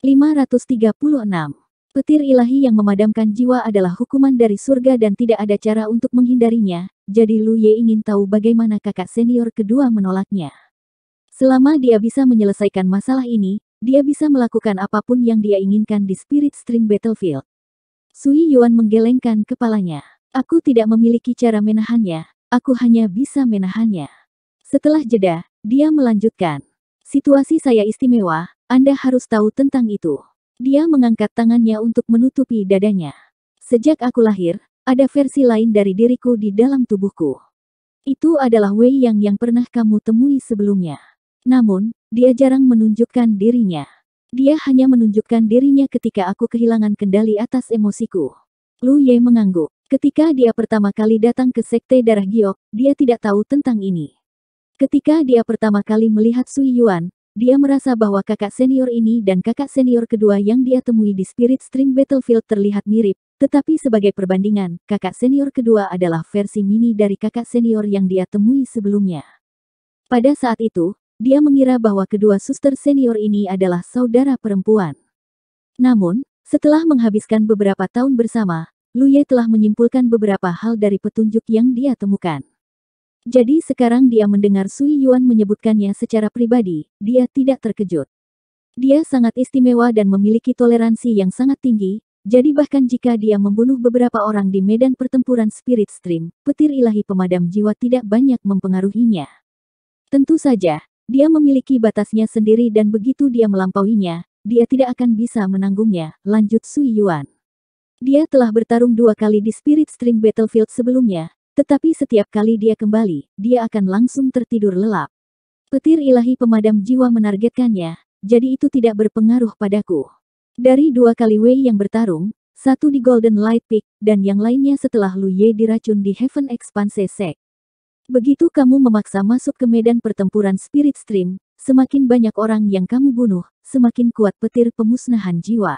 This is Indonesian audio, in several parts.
536. Petir ilahi yang memadamkan jiwa adalah hukuman dari surga dan tidak ada cara untuk menghindarinya, jadi Lu Ye ingin tahu bagaimana kakak senior kedua menolaknya. Selama dia bisa menyelesaikan masalah ini, dia bisa melakukan apapun yang dia inginkan di Spirit String Battlefield. Sui Yuan menggelengkan kepalanya. Aku tidak memiliki cara menahannya, aku hanya bisa menahannya. Setelah jeda, dia melanjutkan. Situasi saya istimewa, Anda harus tahu tentang itu. Dia mengangkat tangannya untuk menutupi dadanya. Sejak aku lahir, ada versi lain dari diriku di dalam tubuhku. Itu adalah Wei Yang yang pernah kamu temui sebelumnya. Namun, dia jarang menunjukkan dirinya. Dia hanya menunjukkan dirinya ketika aku kehilangan kendali atas emosiku. Lu Ye mengangguk. Ketika dia pertama kali datang ke Sekte Darah Giok, dia tidak tahu tentang ini. Ketika dia pertama kali melihat Sui Yuan, dia merasa bahwa kakak senior ini dan kakak senior kedua yang dia temui di Spirit String Battlefield terlihat mirip, tetapi sebagai perbandingan, kakak senior kedua adalah versi mini dari kakak senior yang dia temui sebelumnya. Pada saat itu, dia mengira bahwa kedua suster senior ini adalah saudara perempuan. Namun, setelah menghabiskan beberapa tahun bersama, Lu Ye telah menyimpulkan beberapa hal dari petunjuk yang dia temukan. Jadi sekarang dia mendengar Sui Yuan menyebutkannya secara pribadi, dia tidak terkejut. Dia sangat istimewa dan memiliki toleransi yang sangat tinggi, jadi bahkan jika dia membunuh beberapa orang di medan pertempuran Spirit Stream, petir ilahi pemadam jiwa tidak banyak mempengaruhinya. Tentu saja, dia memiliki batasnya sendiri dan begitu dia melampauinya, dia tidak akan bisa menanggungnya, lanjut Sui Yuan. Dia telah bertarung dua kali di Spirit Stream Battlefield sebelumnya, tetapi setiap kali dia kembali, dia akan langsung tertidur lelap. Petir ilahi pemadam jiwa menargetkannya, jadi itu tidak berpengaruh padaku. Dari dua kali Wei yang bertarung, satu di Golden Light Peak, dan yang lainnya setelah Lu Ye diracun di Heaven Expanse Sect. Begitu kamu memaksa masuk ke medan pertempuran Spirit Stream, semakin banyak orang yang kamu bunuh, semakin kuat petir pemusnahan jiwa.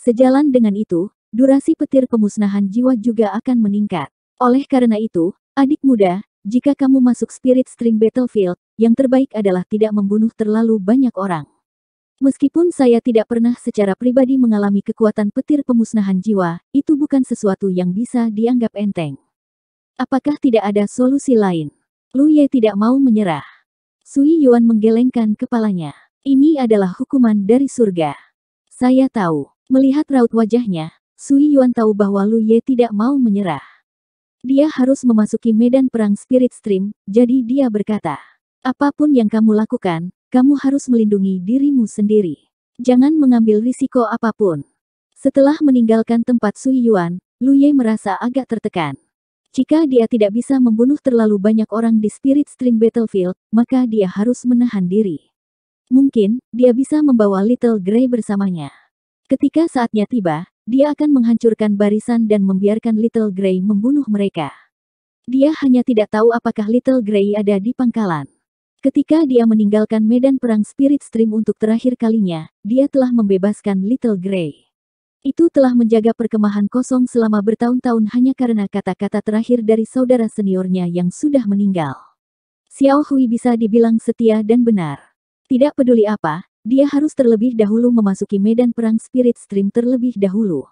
Sejalan dengan itu, durasi petir pemusnahan jiwa juga akan meningkat. Oleh karena itu, adik muda, jika kamu masuk spirit string battlefield, yang terbaik adalah tidak membunuh terlalu banyak orang. Meskipun saya tidak pernah secara pribadi mengalami kekuatan petir pemusnahan jiwa, itu bukan sesuatu yang bisa dianggap enteng. Apakah tidak ada solusi lain? Lu Ye tidak mau menyerah. Sui Yuan menggelengkan kepalanya. Ini adalah hukuman dari surga. Saya tahu. Melihat raut wajahnya, Sui Yuan tahu bahwa Lu Ye tidak mau menyerah. Dia harus memasuki medan perang Spirit Stream, jadi dia berkata, apapun yang kamu lakukan, kamu harus melindungi dirimu sendiri. Jangan mengambil risiko apapun. Setelah meninggalkan tempat Sui Yuan, Lu Ye merasa agak tertekan. Jika dia tidak bisa membunuh terlalu banyak orang di Spirit Stream Battlefield, maka dia harus menahan diri. Mungkin, dia bisa membawa Little Grey bersamanya. Ketika saatnya tiba, dia akan menghancurkan barisan dan membiarkan Little Grey membunuh mereka. Dia hanya tidak tahu apakah Little Grey ada di pangkalan. Ketika dia meninggalkan medan perang Spirit Stream untuk terakhir kalinya, dia telah membebaskan Little Grey. Itu telah menjaga perkemahan kosong selama bertahun-tahun hanya karena kata-kata terakhir dari saudara seniornya yang sudah meninggal. Xiao Hui bisa dibilang setia dan benar. Tidak peduli apa, dia harus terlebih dahulu memasuki medan perang Spirit Stream terlebih dahulu.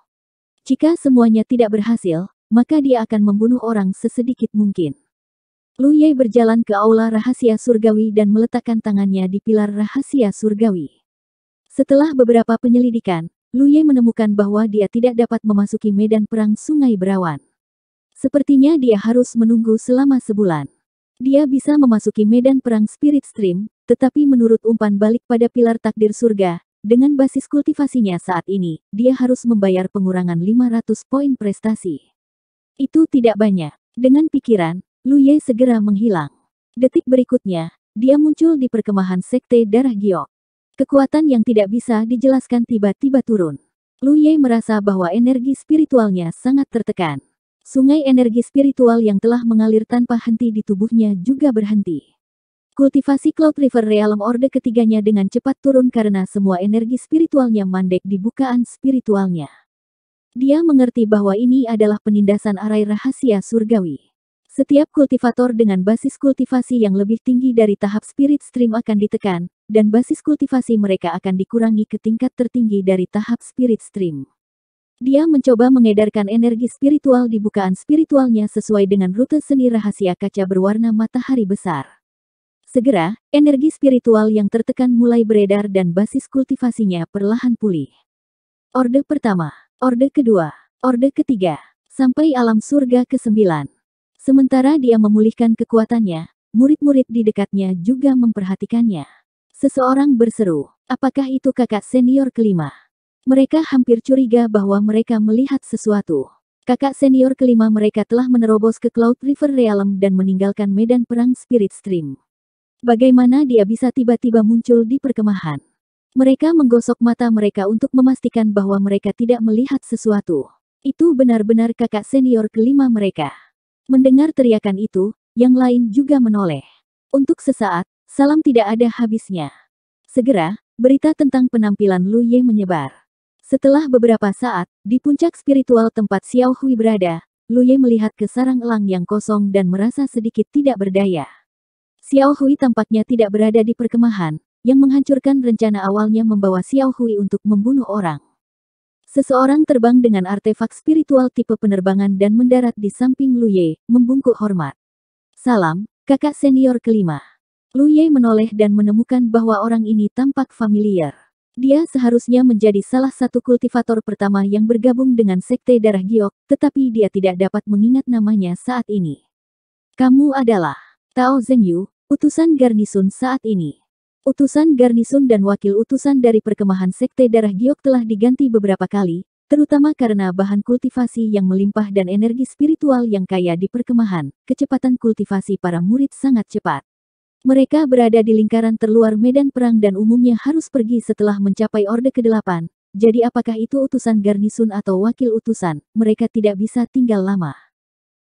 Jika semuanya tidak berhasil, maka dia akan membunuh orang sesedikit mungkin. Lu Ye berjalan ke aula rahasia surgawi dan meletakkan tangannya di pilar rahasia surgawi. Setelah beberapa penyelidikan, Lu Ye menemukan bahwa dia tidak dapat memasuki medan perang Sungai Berawan. Sepertinya dia harus menunggu selama sebulan. Dia bisa memasuki medan perang Spirit Stream, tetapi menurut umpan balik pada pilar takdir surga, dengan basis kultivasinya saat ini, dia harus membayar pengurangan 500 poin prestasi. Itu tidak banyak. Dengan pikiran, Lu Ye segera menghilang. Detik berikutnya, dia muncul di perkemahan Sekte Darah Giok. Kekuatan yang tidak bisa dijelaskan tiba-tiba turun. Lu Ye merasa bahwa energi spiritualnya sangat tertekan. Sungai energi spiritual yang telah mengalir tanpa henti di tubuhnya juga berhenti. Kultivasi Cloud River Realm Orde ketiganya dengan cepat turun karena semua energi spiritualnya mandek di bukaan spiritualnya. Dia mengerti bahwa ini adalah penindasan arai rahasia surgawi. Setiap kultivator dengan basis kultivasi yang lebih tinggi dari tahap spirit stream akan ditekan, dan basis kultivasi mereka akan dikurangi ke tingkat tertinggi dari tahap spirit stream. Dia mencoba mengedarkan energi spiritual di bukaan spiritualnya sesuai dengan rute seni rahasia kaca berwarna matahari besar. Segera, energi spiritual yang tertekan mulai beredar dan basis kultivasinya perlahan pulih. Orde pertama, orde kedua, orde ketiga, sampai alam surga ke-9. Sementara dia memulihkan kekuatannya, murid-murid di dekatnya juga memperhatikannya. Seseorang berseru, apakah itu kakak senior kelima? Mereka hampir curiga bahwa mereka melihat sesuatu. Kakak senior kelima mereka telah menerobos ke Cloud River Realm dan meninggalkan medan perang Spirit Stream. Bagaimana dia bisa tiba-tiba muncul di perkemahan? Mereka menggosok mata mereka untuk memastikan bahwa mereka tidak melihat sesuatu. Itu benar-benar kakak senior kelima mereka. Mendengar teriakan itu, yang lain juga menoleh. Untuk sesaat, salam tidak ada habisnya. Segera, berita tentang penampilan Lu Ye menyebar. Setelah beberapa saat, di puncak spiritual tempat Xiao Hui berada, Ye melihat ke sarang elang yang kosong dan merasa sedikit tidak berdaya. Xiao Hui tampaknya tidak berada di perkemahan, yang menghancurkan rencana awalnya membawa Xiao Hui untuk membunuh orang. Seseorang terbang dengan artefak spiritual tipe penerbangan dan mendarat di samping Ye, membungkuk hormat. Salam, kakak senior kelima. Ye menoleh dan menemukan bahwa orang ini tampak familiar. Dia seharusnya menjadi salah satu kultivator pertama yang bergabung dengan sekte darah giok, tetapi dia tidak dapat mengingat namanya saat ini. Kamu adalah Tao Zhenyu, utusan garnisun saat ini. Utusan garnisun dan wakil utusan dari perkemahan sekte darah giok telah diganti beberapa kali, terutama karena bahan kultivasi yang melimpah dan energi spiritual yang kaya di perkemahan, kecepatan kultivasi para murid sangat cepat. Mereka berada di lingkaran terluar medan perang dan umumnya harus pergi setelah mencapai Orde ke-8. Jadi apakah itu utusan garnisun atau wakil utusan, mereka tidak bisa tinggal lama.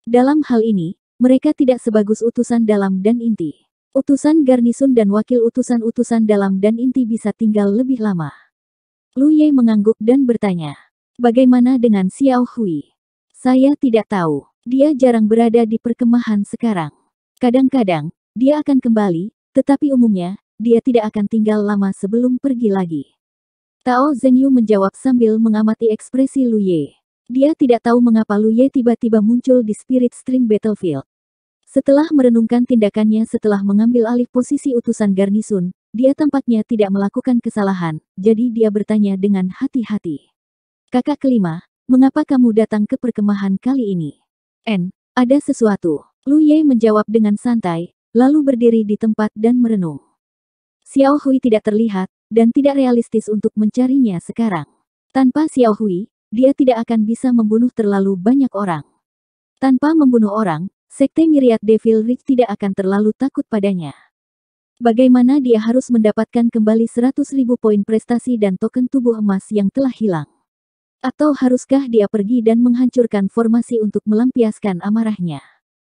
Dalam hal ini, mereka tidak sebagus utusan dalam dan inti. Utusan garnisun dan wakil utusan-utusan dalam dan inti bisa tinggal lebih lama. Lu Ye mengangguk dan bertanya, bagaimana dengan Xiao Hui? Saya tidak tahu, dia jarang berada di perkemahan sekarang. Kadang-kadang, dia akan kembali, tetapi umumnya, dia tidak akan tinggal lama sebelum pergi lagi. Tao Zhenyu menjawab sambil mengamati ekspresi Lu Ye. Dia tidak tahu mengapa Lu Ye tiba-tiba muncul di Spirit String Battlefield. Setelah merenungkan tindakannya setelah mengambil alih posisi utusan garnisun, dia tampaknya tidak melakukan kesalahan, jadi dia bertanya dengan hati-hati. Kakak kelima, mengapa kamu datang ke perkemahan kali ini? N, ada sesuatu. Lu Ye menjawab dengan santai, lalu berdiri di tempat dan merenung. Xiao Hui tidak terlihat, dan tidak realistis untuk mencarinya sekarang. Tanpa Xiao Hui, dia tidak akan bisa membunuh terlalu banyak orang. Tanpa membunuh orang, Sekte Miriat Devil Rich tidak akan terlalu takut padanya. Bagaimana dia harus mendapatkan kembali 100.000 poin prestasi dan token tubuh emas yang telah hilang? Atau haruskah dia pergi dan menghancurkan formasi untuk melampiaskan amarahnya?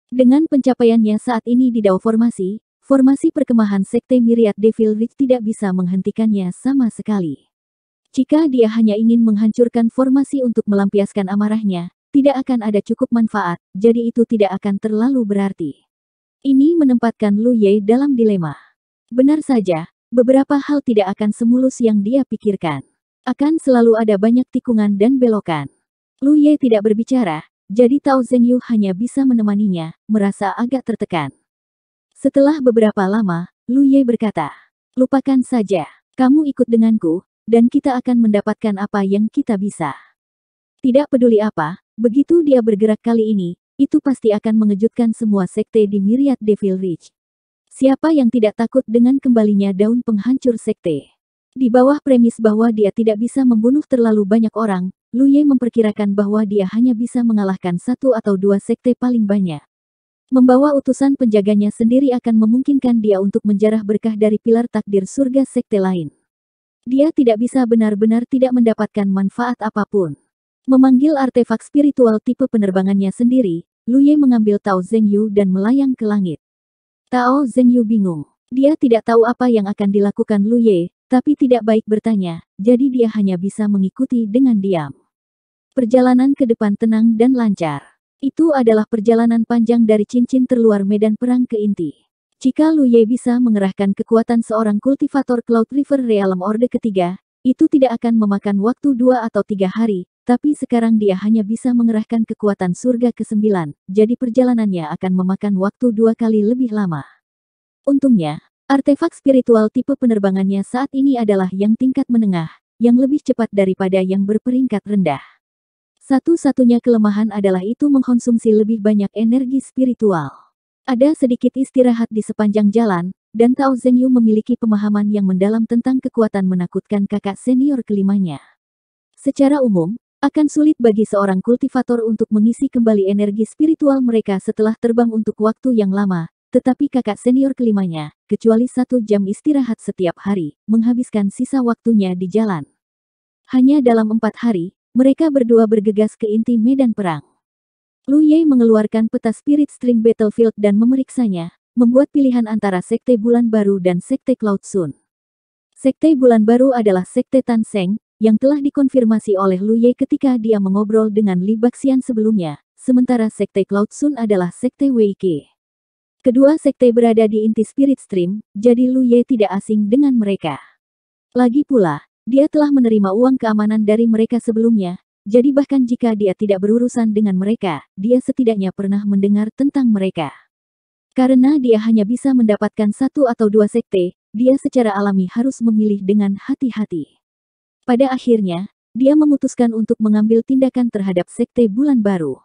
Dengan pencapaiannya saat ini di Dao Formasi, formasi perkemahan Sekte Myriad Devil Ridge tidak bisa menghentikannya sama sekali. Jika dia hanya ingin menghancurkan formasi untuk melampiaskan amarahnya, tidak akan ada cukup manfaat, jadi itu tidak akan terlalu berarti. Ini menempatkan Lu Ye dalam dilema. Benar saja, beberapa hal tidak akan semulus yang dia pikirkan. Akan selalu ada banyak tikungan dan belokan. Lu Ye tidak berbicara, jadi Tao Zhenyu hanya bisa menemaninya, merasa agak tertekan. Setelah beberapa lama, Lu Ye berkata, lupakan saja, kamu ikut denganku, dan kita akan mendapatkan apa yang kita bisa. Tidak peduli apa, begitu dia bergerak kali ini, itu pasti akan mengejutkan semua sekte di Myriad Devil Ridge. Siapa yang tidak takut dengan kembalinya daun penghancur sekte? Di bawah premis bahwa dia tidak bisa membunuh terlalu banyak orang, Luye memperkirakan bahwa dia hanya bisa mengalahkan satu atau dua sekte paling banyak. Membawa utusan penjaganya sendiri akan memungkinkan dia untuk menjarah berkah dari pilar takdir surga sekte lain. Dia tidak bisa benar-benar tidak mendapatkan manfaat apapun. Memanggil artefak spiritual tipe penerbangannya sendiri, Luye mengambil Tao Zengyu dan melayang ke langit. Tao Zengyu bingung. Dia tidak tahu apa yang akan dilakukan Luye, tapi tidak baik bertanya, jadi dia hanya bisa mengikuti dengan diam. Perjalanan ke depan tenang dan lancar. Itu adalah perjalanan panjang dari cincin terluar medan perang ke inti. Jika Lu Ye bisa mengerahkan kekuatan seorang kultivator Cloud River Realm Orde ketiga, itu tidak akan memakan waktu dua atau tiga hari, tapi sekarang dia hanya bisa mengerahkan kekuatan surga ke-9, jadi perjalanannya akan memakan waktu dua kali lebih lama. Untungnya, Artefak spiritual tipe penerbangannya saat ini adalah yang tingkat menengah, yang lebih cepat daripada yang berperingkat rendah. Satu-satunya kelemahan adalah itu mengkonsumsi lebih banyak energi spiritual. Ada sedikit istirahat di sepanjang jalan, dan Tao Zhenyu memiliki pemahaman yang mendalam tentang kekuatan menakutkan kakak senior kelimanya. Secara umum, akan sulit bagi seorang kultivator untuk mengisi kembali energi spiritual mereka setelah terbang untuk waktu yang lama, tetapi kakak senior kelimanya, kecuali satu jam istirahat setiap hari, menghabiskan sisa waktunya di jalan. Hanya dalam empat hari, mereka berdua bergegas ke inti medan perang. Lu Ye mengeluarkan peta Spirit String Battlefield dan memeriksanya, membuat pilihan antara Sekte Bulan Baru dan Sekte Cloud Sun. Sekte Bulan Baru adalah Sekte Tan Seng, yang telah dikonfirmasi oleh Lu Ye ketika dia mengobrol dengan Li Baxian sebelumnya, sementara Sekte Cloud Sun adalah Sekte Wei Kei. Kedua sekte berada di inti spirit stream, jadi Lu Ye tidak asing dengan mereka. Lagi pula, dia telah menerima uang keamanan dari mereka sebelumnya, jadi bahkan jika dia tidak berurusan dengan mereka, dia setidaknya pernah mendengar tentang mereka. Karena dia hanya bisa mendapatkan satu atau dua sekte, dia secara alami harus memilih dengan hati-hati. Pada akhirnya, dia memutuskan untuk mengambil tindakan terhadap sekte bulan baru.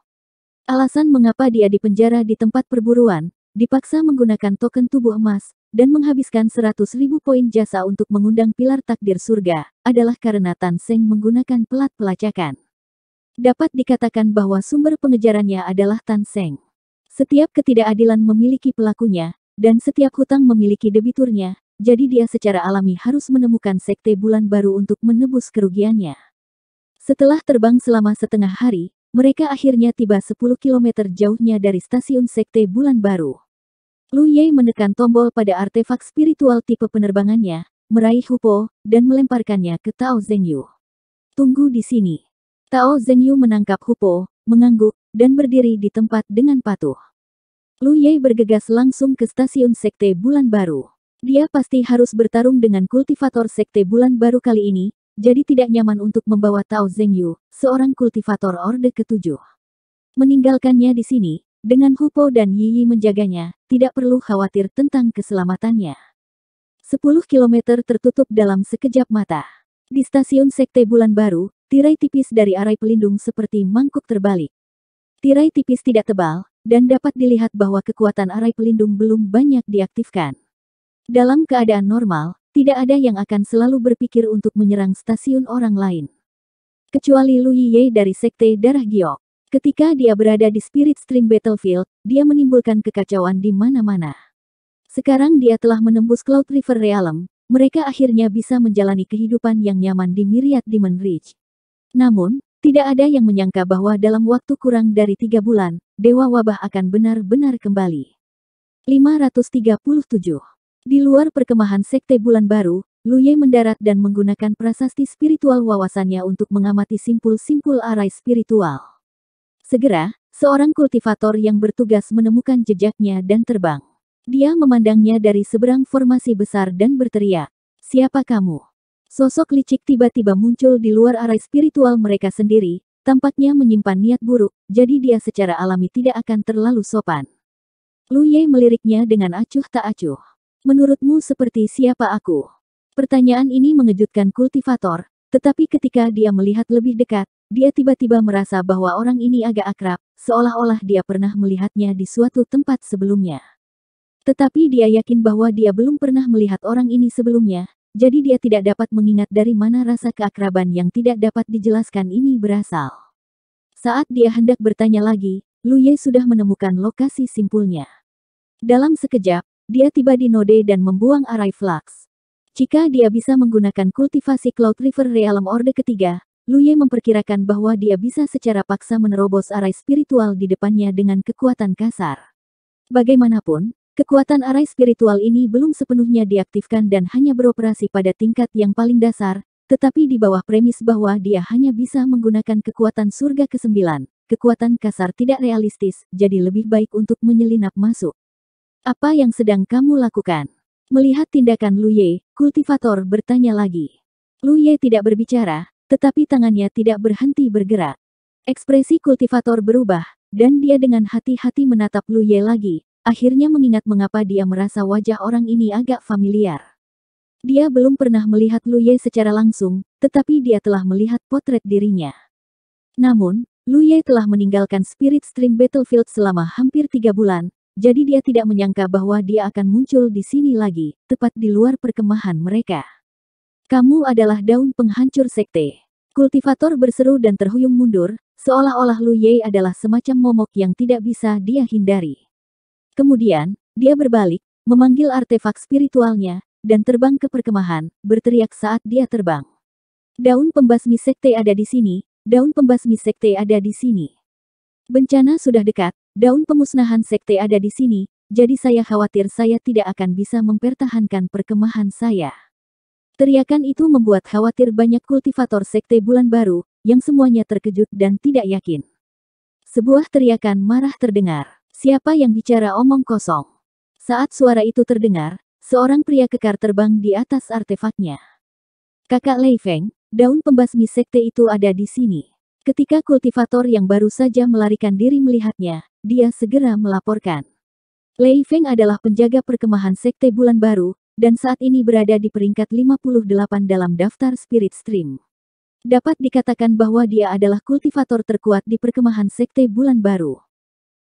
Alasan mengapa dia dipenjara di tempat perburuan, dipaksa menggunakan token tubuh emas, dan menghabiskan 100 ribu poin jasa untuk mengundang pilar takdir surga, adalah karena Tan Seng menggunakan pelat pelacakan. Dapat dikatakan bahwa sumber pengejarannya adalah Tan Seng. Setiap ketidakadilan memiliki pelakunya, dan setiap hutang memiliki debiturnya, jadi dia secara alami harus menemukan sekte bulan baru untuk menebus kerugiannya. Setelah terbang selama setengah hari, mereka akhirnya tiba 10 km jauhnya dari stasiun Sekte Bulan Baru. Lu Ye menekan tombol pada artefak spiritual tipe penerbangannya, meraih Hupo, dan melemparkannya ke Tao Zengyu. Tunggu di sini. Tao Zengyu menangkap Hupo, mengangguk, dan berdiri di tempat dengan patuh. Lu Ye bergegas langsung ke stasiun Sekte Bulan Baru. Dia pasti harus bertarung dengan kultivator Sekte Bulan Baru kali ini, jadi tidak nyaman untuk membawa Tao Zengyu, seorang kultivator Orde Ketujuh. Meninggalkannya di sini, dengan Hupo dan Yiyi menjaganya, tidak perlu khawatir tentang keselamatannya. 10 kilometer tertutup dalam sekejap mata. Di stasiun Sekte Bulan Baru, tirai tipis dari arai pelindung seperti mangkuk terbalik. Tirai tipis tidak tebal, dan dapat dilihat bahwa kekuatan arai pelindung belum banyak diaktifkan. Dalam keadaan normal, tidak ada yang akan selalu berpikir untuk menyerang stasiun orang lain. Kecuali Lu Yiye dari Sekte Darah Giok. Ketika dia berada di Spirit String Battlefield, dia menimbulkan kekacauan di mana-mana. Sekarang dia telah menembus Cloud River Realm, mereka akhirnya bisa menjalani kehidupan yang nyaman di Myriad Demon Ridge. Namun, tidak ada yang menyangka bahwa dalam waktu kurang dari tiga bulan, Dewa Wabah akan benar-benar kembali. 537 di luar perkemahan Sekte Bulan Baru, Lu Ye mendarat dan menggunakan prasasti spiritual wawasannya untuk mengamati simpul-simpul arai spiritual. Segera, seorang kultivator yang bertugas menemukan jejaknya dan terbang. Dia memandangnya dari seberang formasi besar dan berteriak, Siapa kamu? Sosok licik tiba-tiba muncul di luar arai spiritual mereka sendiri, tampaknya menyimpan niat buruk, jadi dia secara alami tidak akan terlalu sopan. Lu Ye meliriknya dengan acuh tak acuh. Menurutmu seperti siapa aku? Pertanyaan ini mengejutkan kultivator, tetapi ketika dia melihat lebih dekat, dia tiba-tiba merasa bahwa orang ini agak akrab, seolah-olah dia pernah melihatnya di suatu tempat sebelumnya. Tetapi dia yakin bahwa dia belum pernah melihat orang ini sebelumnya, jadi dia tidak dapat mengingat dari mana rasa keakraban yang tidak dapat dijelaskan ini berasal. Saat dia hendak bertanya lagi, Luye sudah menemukan lokasi simpulnya. Dalam sekejap, dia tiba di node dan membuang arai flux. Jika dia bisa menggunakan kultivasi Cloud River Realm Orde ketiga, Luye memperkirakan bahwa dia bisa secara paksa menerobos arai spiritual di depannya dengan kekuatan kasar. Bagaimanapun, kekuatan arai spiritual ini belum sepenuhnya diaktifkan dan hanya beroperasi pada tingkat yang paling dasar, tetapi di bawah premis bahwa dia hanya bisa menggunakan kekuatan surga ke-9, kekuatan kasar tidak realistis, jadi lebih baik untuk menyelinap masuk. Apa yang sedang kamu lakukan? Melihat tindakan Lu Ye, kultivator bertanya lagi. Lu Ye tidak berbicara, tetapi tangannya tidak berhenti bergerak. Ekspresi kultivator berubah, dan dia dengan hati-hati menatap Lu Ye lagi, akhirnya mengingat mengapa dia merasa wajah orang ini agak familiar. Dia belum pernah melihat Lu Ye secara langsung, tetapi dia telah melihat potret dirinya. Namun, Lu Ye telah meninggalkan Spirit Stream Battlefield selama hampir tiga bulan, jadi dia tidak menyangka bahwa dia akan muncul di sini lagi, tepat di luar perkemahan mereka. Kamu adalah daun penghancur sekte. Kultivator berseru dan terhuyung mundur, seolah-olah Lu Ye adalah semacam momok yang tidak bisa dia hindari. Kemudian, dia berbalik, memanggil artefak spiritualnya, dan terbang ke perkemahan, berteriak saat dia terbang. Daun pembasmi sekte ada di sini, daun pembasmi sekte ada di sini. Bencana sudah dekat, Daun pemusnahan sekte ada di sini, jadi saya khawatir saya tidak akan bisa mempertahankan perkemahan saya. Teriakan itu membuat khawatir banyak kultivator sekte bulan baru, yang semuanya terkejut dan tidak yakin. Sebuah teriakan marah terdengar. Siapa yang bicara omong kosong? Saat suara itu terdengar, seorang pria kekar terbang di atas artefaknya. Kakak Lei Feng, daun pembasmi sekte itu ada di sini. Ketika kultivator yang baru saja melarikan diri melihatnya, dia segera melaporkan. Lei Feng adalah penjaga perkemahan Sekte Bulan Baru, dan saat ini berada di peringkat 58 dalam daftar Spirit Stream. Dapat dikatakan bahwa dia adalah kultivator terkuat di perkemahan Sekte Bulan Baru.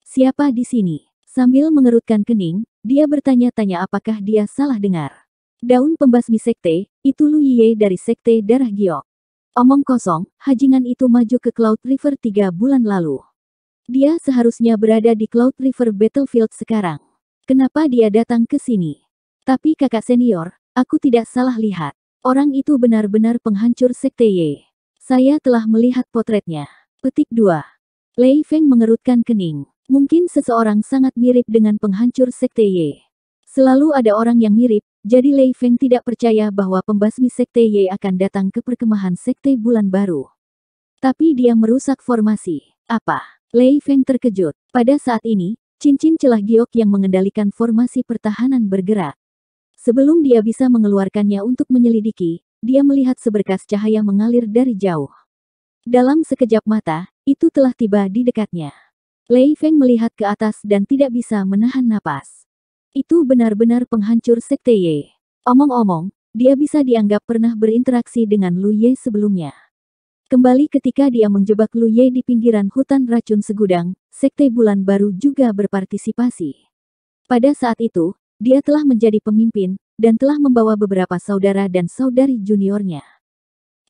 Siapa di sini? Sambil mengerutkan kening, dia bertanya-tanya apakah dia salah dengar. Daun pembasmi Sekte, itu Lu Yiye dari Sekte Darah Giok. Omong kosong, Hajingan itu maju ke Cloud River tiga bulan lalu. Dia seharusnya berada di Cloud River Battlefield sekarang. Kenapa dia datang ke sini? Tapi kakak senior, aku tidak salah lihat. Orang itu benar-benar penghancur sekte Ye. Saya telah melihat potretnya. Petik 2. Lei Feng mengerutkan kening. Mungkin seseorang sangat mirip dengan penghancur sekte Ye. Selalu ada orang yang mirip, jadi Lei Feng tidak percaya bahwa pembasmi Sekte Ye akan datang ke perkemahan Sekte Bulan Baru. Tapi dia merusak formasi. Apa? Lei Feng terkejut. Pada saat ini, cincin celah giok yang mengendalikan formasi pertahanan bergerak. Sebelum dia bisa mengeluarkannya untuk menyelidiki, dia melihat seberkas cahaya mengalir dari jauh. Dalam sekejap mata, itu telah tiba di dekatnya. Lei Feng melihat ke atas dan tidak bisa menahan napas. Itu benar-benar penghancur sekte Ye. Omong-omong, dia bisa dianggap pernah berinteraksi dengan Lu Ye sebelumnya. Kembali ketika dia menjebak Lu Ye di pinggiran hutan racun segudang, sekte bulan baru juga berpartisipasi. Pada saat itu, dia telah menjadi pemimpin, dan telah membawa beberapa saudara dan saudari juniornya.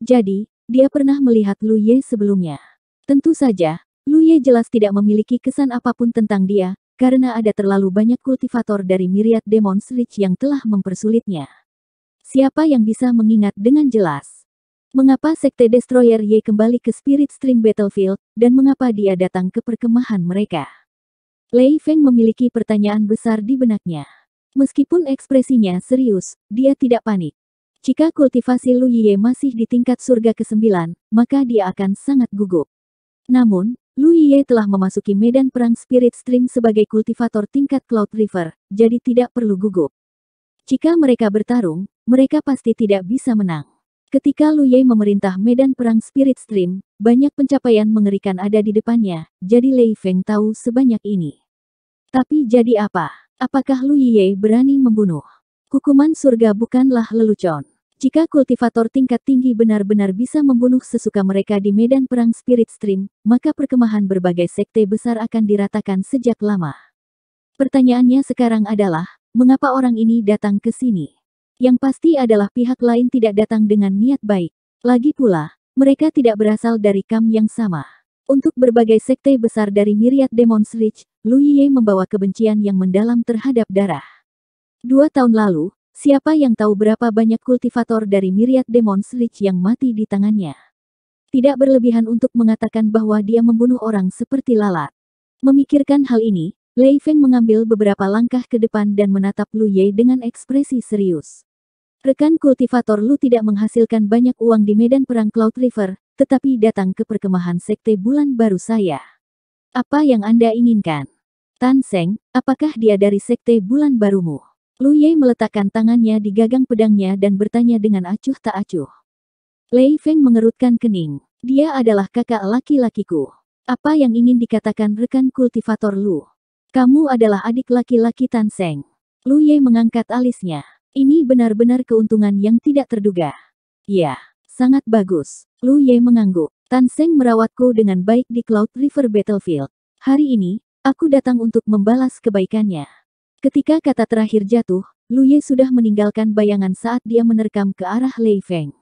Jadi, dia pernah melihat Lu Ye sebelumnya. Tentu saja, Lu Ye jelas tidak memiliki kesan apapun tentang dia, karena ada terlalu banyak kultivator dari Myriad demon Slitch yang telah mempersulitnya. Siapa yang bisa mengingat dengan jelas? Mengapa Sekte Destroyer Y kembali ke Spirit Stream Battlefield, dan mengapa dia datang ke perkemahan mereka? Lei Feng memiliki pertanyaan besar di benaknya. Meskipun ekspresinya serius, dia tidak panik. Jika kultivasi Lu Yiye masih di tingkat surga ke-9, maka dia akan sangat gugup. Namun, Lu Ye telah memasuki medan perang Spirit Stream sebagai kultivator tingkat Cloud River, jadi tidak perlu gugup. Jika mereka bertarung, mereka pasti tidak bisa menang. Ketika Lu Ye memerintah medan perang Spirit Stream, banyak pencapaian mengerikan ada di depannya, jadi Lei Feng tahu sebanyak ini. Tapi jadi apa? Apakah Lu Ye berani membunuh? Hukuman surga bukanlah lelucon. Jika kultivator tingkat tinggi benar-benar bisa membunuh sesuka mereka di medan perang Spirit Stream, maka perkemahan berbagai sekte besar akan diratakan sejak lama. Pertanyaannya sekarang adalah, mengapa orang ini datang ke sini? Yang pasti adalah pihak lain tidak datang dengan niat baik. Lagi pula, mereka tidak berasal dari kam yang sama. Untuk berbagai sekte besar dari Myriad Demon Reach, Lu Ye membawa kebencian yang mendalam terhadap darah. Dua tahun lalu, Siapa yang tahu berapa banyak kultivator dari Myriad demon Slitch yang mati di tangannya? Tidak berlebihan untuk mengatakan bahwa dia membunuh orang seperti lalat. Memikirkan hal ini, Lei Feng mengambil beberapa langkah ke depan dan menatap Lu Ye dengan ekspresi serius. Rekan kultivator Lu tidak menghasilkan banyak uang di medan perang Cloud River, tetapi datang ke perkemahan sekte bulan baru saya. Apa yang Anda inginkan? Tan Seng, apakah dia dari sekte bulan barumu? Lu Ye meletakkan tangannya di gagang pedangnya dan bertanya dengan acuh tak acuh. Lei Feng mengerutkan kening. Dia adalah kakak laki-lakiku. Apa yang ingin dikatakan rekan kultivator Lu? Kamu adalah adik laki-laki Tan Seng. Lu Ye mengangkat alisnya. Ini benar-benar keuntungan yang tidak terduga. Ya, sangat bagus. Lu Ye mengangguk. Tan Seng merawatku dengan baik di Cloud River Battlefield. Hari ini, aku datang untuk membalas kebaikannya. Ketika kata terakhir jatuh, Lu Ye sudah meninggalkan bayangan saat dia menerkam ke arah Lei Feng.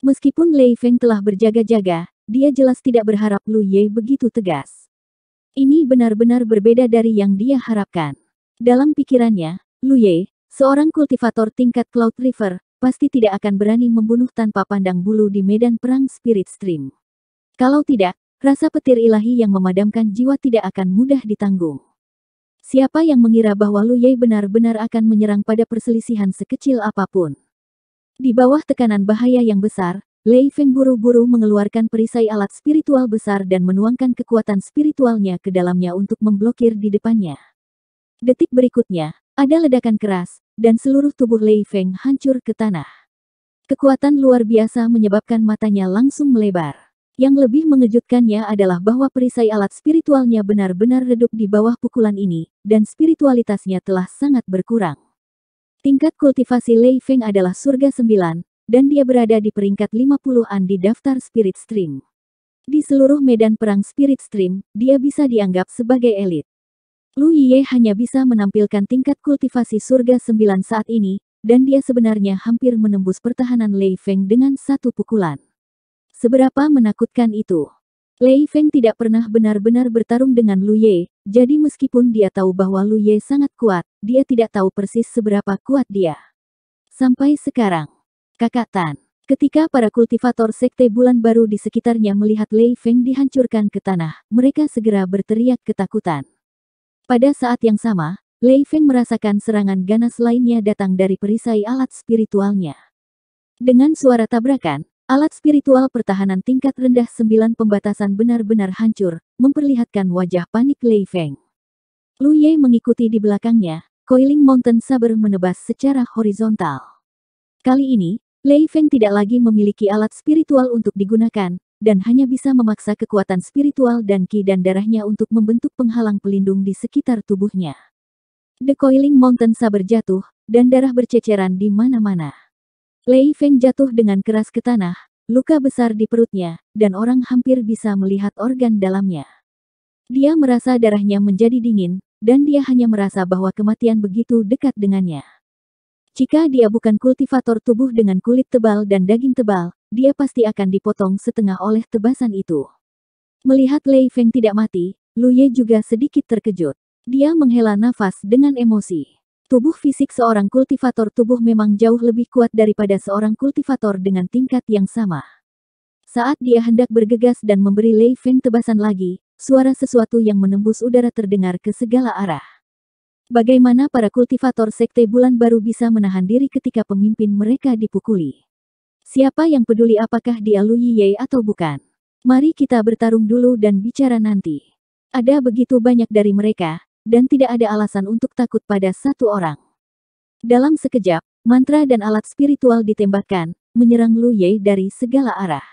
Meskipun Lei Feng telah berjaga-jaga, dia jelas tidak berharap Lu Ye begitu tegas. Ini benar-benar berbeda dari yang dia harapkan. Dalam pikirannya, Lu Ye, seorang kultivator tingkat Cloud River, pasti tidak akan berani membunuh tanpa pandang bulu di medan perang Spirit Stream. Kalau tidak, rasa petir ilahi yang memadamkan jiwa tidak akan mudah ditanggung. Siapa yang mengira bahwa Lu Ye benar-benar akan menyerang pada perselisihan sekecil apapun? Di bawah tekanan bahaya yang besar, Lei Feng buru-buru mengeluarkan perisai alat spiritual besar dan menuangkan kekuatan spiritualnya ke dalamnya untuk memblokir di depannya. Detik berikutnya, ada ledakan keras, dan seluruh tubuh Lei Feng hancur ke tanah. Kekuatan luar biasa menyebabkan matanya langsung melebar. Yang lebih mengejutkannya adalah bahwa perisai alat spiritualnya benar-benar redup di bawah pukulan ini, dan spiritualitasnya telah sangat berkurang. Tingkat kultivasi Lei Feng adalah surga sembilan, dan dia berada di peringkat 50-an di daftar Spirit Stream. Di seluruh medan perang Spirit Stream, dia bisa dianggap sebagai elit. Lu Ye hanya bisa menampilkan tingkat kultivasi surga sembilan saat ini, dan dia sebenarnya hampir menembus pertahanan Lei Feng dengan satu pukulan. Seberapa menakutkan itu? Lei Feng tidak pernah benar-benar bertarung dengan Lu Ye, jadi meskipun dia tahu bahwa Lu Ye sangat kuat, dia tidak tahu persis seberapa kuat dia. Sampai sekarang, kakak Tan, ketika para kultivator sekte bulan baru di sekitarnya melihat Lei Feng dihancurkan ke tanah, mereka segera berteriak ketakutan. Pada saat yang sama, Lei Feng merasakan serangan ganas lainnya datang dari perisai alat spiritualnya. Dengan suara tabrakan, Alat spiritual pertahanan tingkat rendah sembilan pembatasan benar-benar hancur, memperlihatkan wajah panik Lei Feng. Lu Ye mengikuti di belakangnya, Coiling Mountain Saber menebas secara horizontal. Kali ini, Lei Feng tidak lagi memiliki alat spiritual untuk digunakan, dan hanya bisa memaksa kekuatan spiritual dan ki dan darahnya untuk membentuk penghalang pelindung di sekitar tubuhnya. The Coiling Mountain Saber jatuh, dan darah berceceran di mana-mana. Lei Feng jatuh dengan keras ke tanah, luka besar di perutnya, dan orang hampir bisa melihat organ dalamnya. Dia merasa darahnya menjadi dingin, dan dia hanya merasa bahwa kematian begitu dekat dengannya. Jika dia bukan kultivator tubuh dengan kulit tebal dan daging tebal, dia pasti akan dipotong setengah oleh tebasan itu. Melihat Lei Feng tidak mati, Lu Ye juga sedikit terkejut. Dia menghela nafas dengan emosi. Tubuh fisik seorang kultivator tubuh memang jauh lebih kuat daripada seorang kultivator dengan tingkat yang sama. Saat dia hendak bergegas dan memberi Lei Feng tebasan lagi, suara sesuatu yang menembus udara terdengar ke segala arah. Bagaimana para kultivator sekte bulan baru bisa menahan diri ketika pemimpin mereka dipukuli? Siapa yang peduli apakah dia Lu Yiye atau bukan? Mari kita bertarung dulu dan bicara nanti. Ada begitu banyak dari mereka, dan tidak ada alasan untuk takut pada satu orang. Dalam sekejap, mantra dan alat spiritual ditembakkan, menyerang Lu Ye dari segala arah.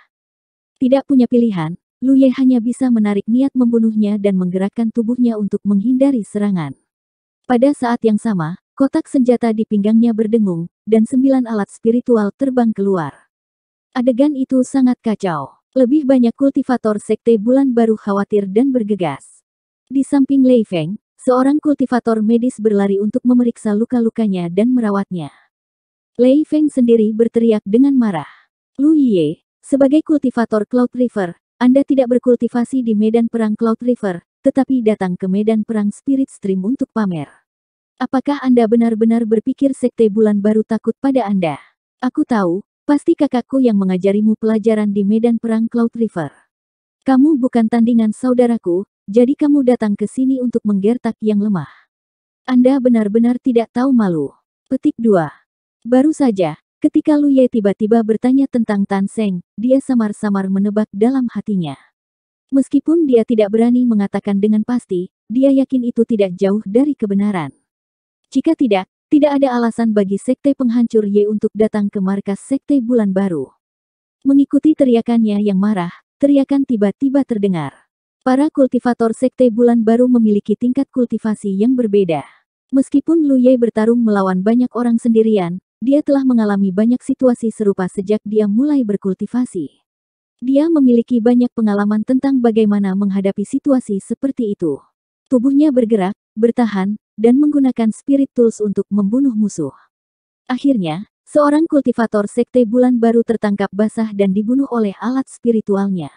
Tidak punya pilihan, Lu Ye hanya bisa menarik niat membunuhnya dan menggerakkan tubuhnya untuk menghindari serangan. Pada saat yang sama, kotak senjata di pinggangnya berdengung, dan sembilan alat spiritual terbang keluar. Adegan itu sangat kacau. Lebih banyak kultivator sekte bulan baru khawatir dan bergegas. Di samping Lei Feng, Seorang kultivator medis berlari untuk memeriksa luka-lukanya dan merawatnya. Lei Feng sendiri berteriak dengan marah. Lu Ye, sebagai kultivator Cloud River, Anda tidak berkultivasi di medan perang Cloud River, tetapi datang ke medan perang Spirit Stream untuk pamer. Apakah Anda benar-benar berpikir sekte bulan baru takut pada Anda? Aku tahu, pasti kakakku yang mengajarimu pelajaran di medan perang Cloud River. Kamu bukan tandingan saudaraku, jadi kamu datang ke sini untuk menggertak yang lemah. Anda benar-benar tidak tahu malu. Petik 2. Baru saja, ketika Luye tiba-tiba bertanya tentang Tan Seng, dia samar-samar menebak dalam hatinya. Meskipun dia tidak berani mengatakan dengan pasti, dia yakin itu tidak jauh dari kebenaran. Jika tidak, tidak ada alasan bagi sekte penghancur Ye untuk datang ke markas sekte bulan baru. Mengikuti teriakannya yang marah, teriakan tiba-tiba terdengar. Para kultivator sekte bulan baru memiliki tingkat kultivasi yang berbeda. Meskipun Lu Ye bertarung melawan banyak orang sendirian, dia telah mengalami banyak situasi serupa sejak dia mulai berkultivasi. Dia memiliki banyak pengalaman tentang bagaimana menghadapi situasi seperti itu. Tubuhnya bergerak, bertahan, dan menggunakan spirit tools untuk membunuh musuh. Akhirnya, seorang kultivator sekte bulan baru tertangkap basah dan dibunuh oleh alat spiritualnya.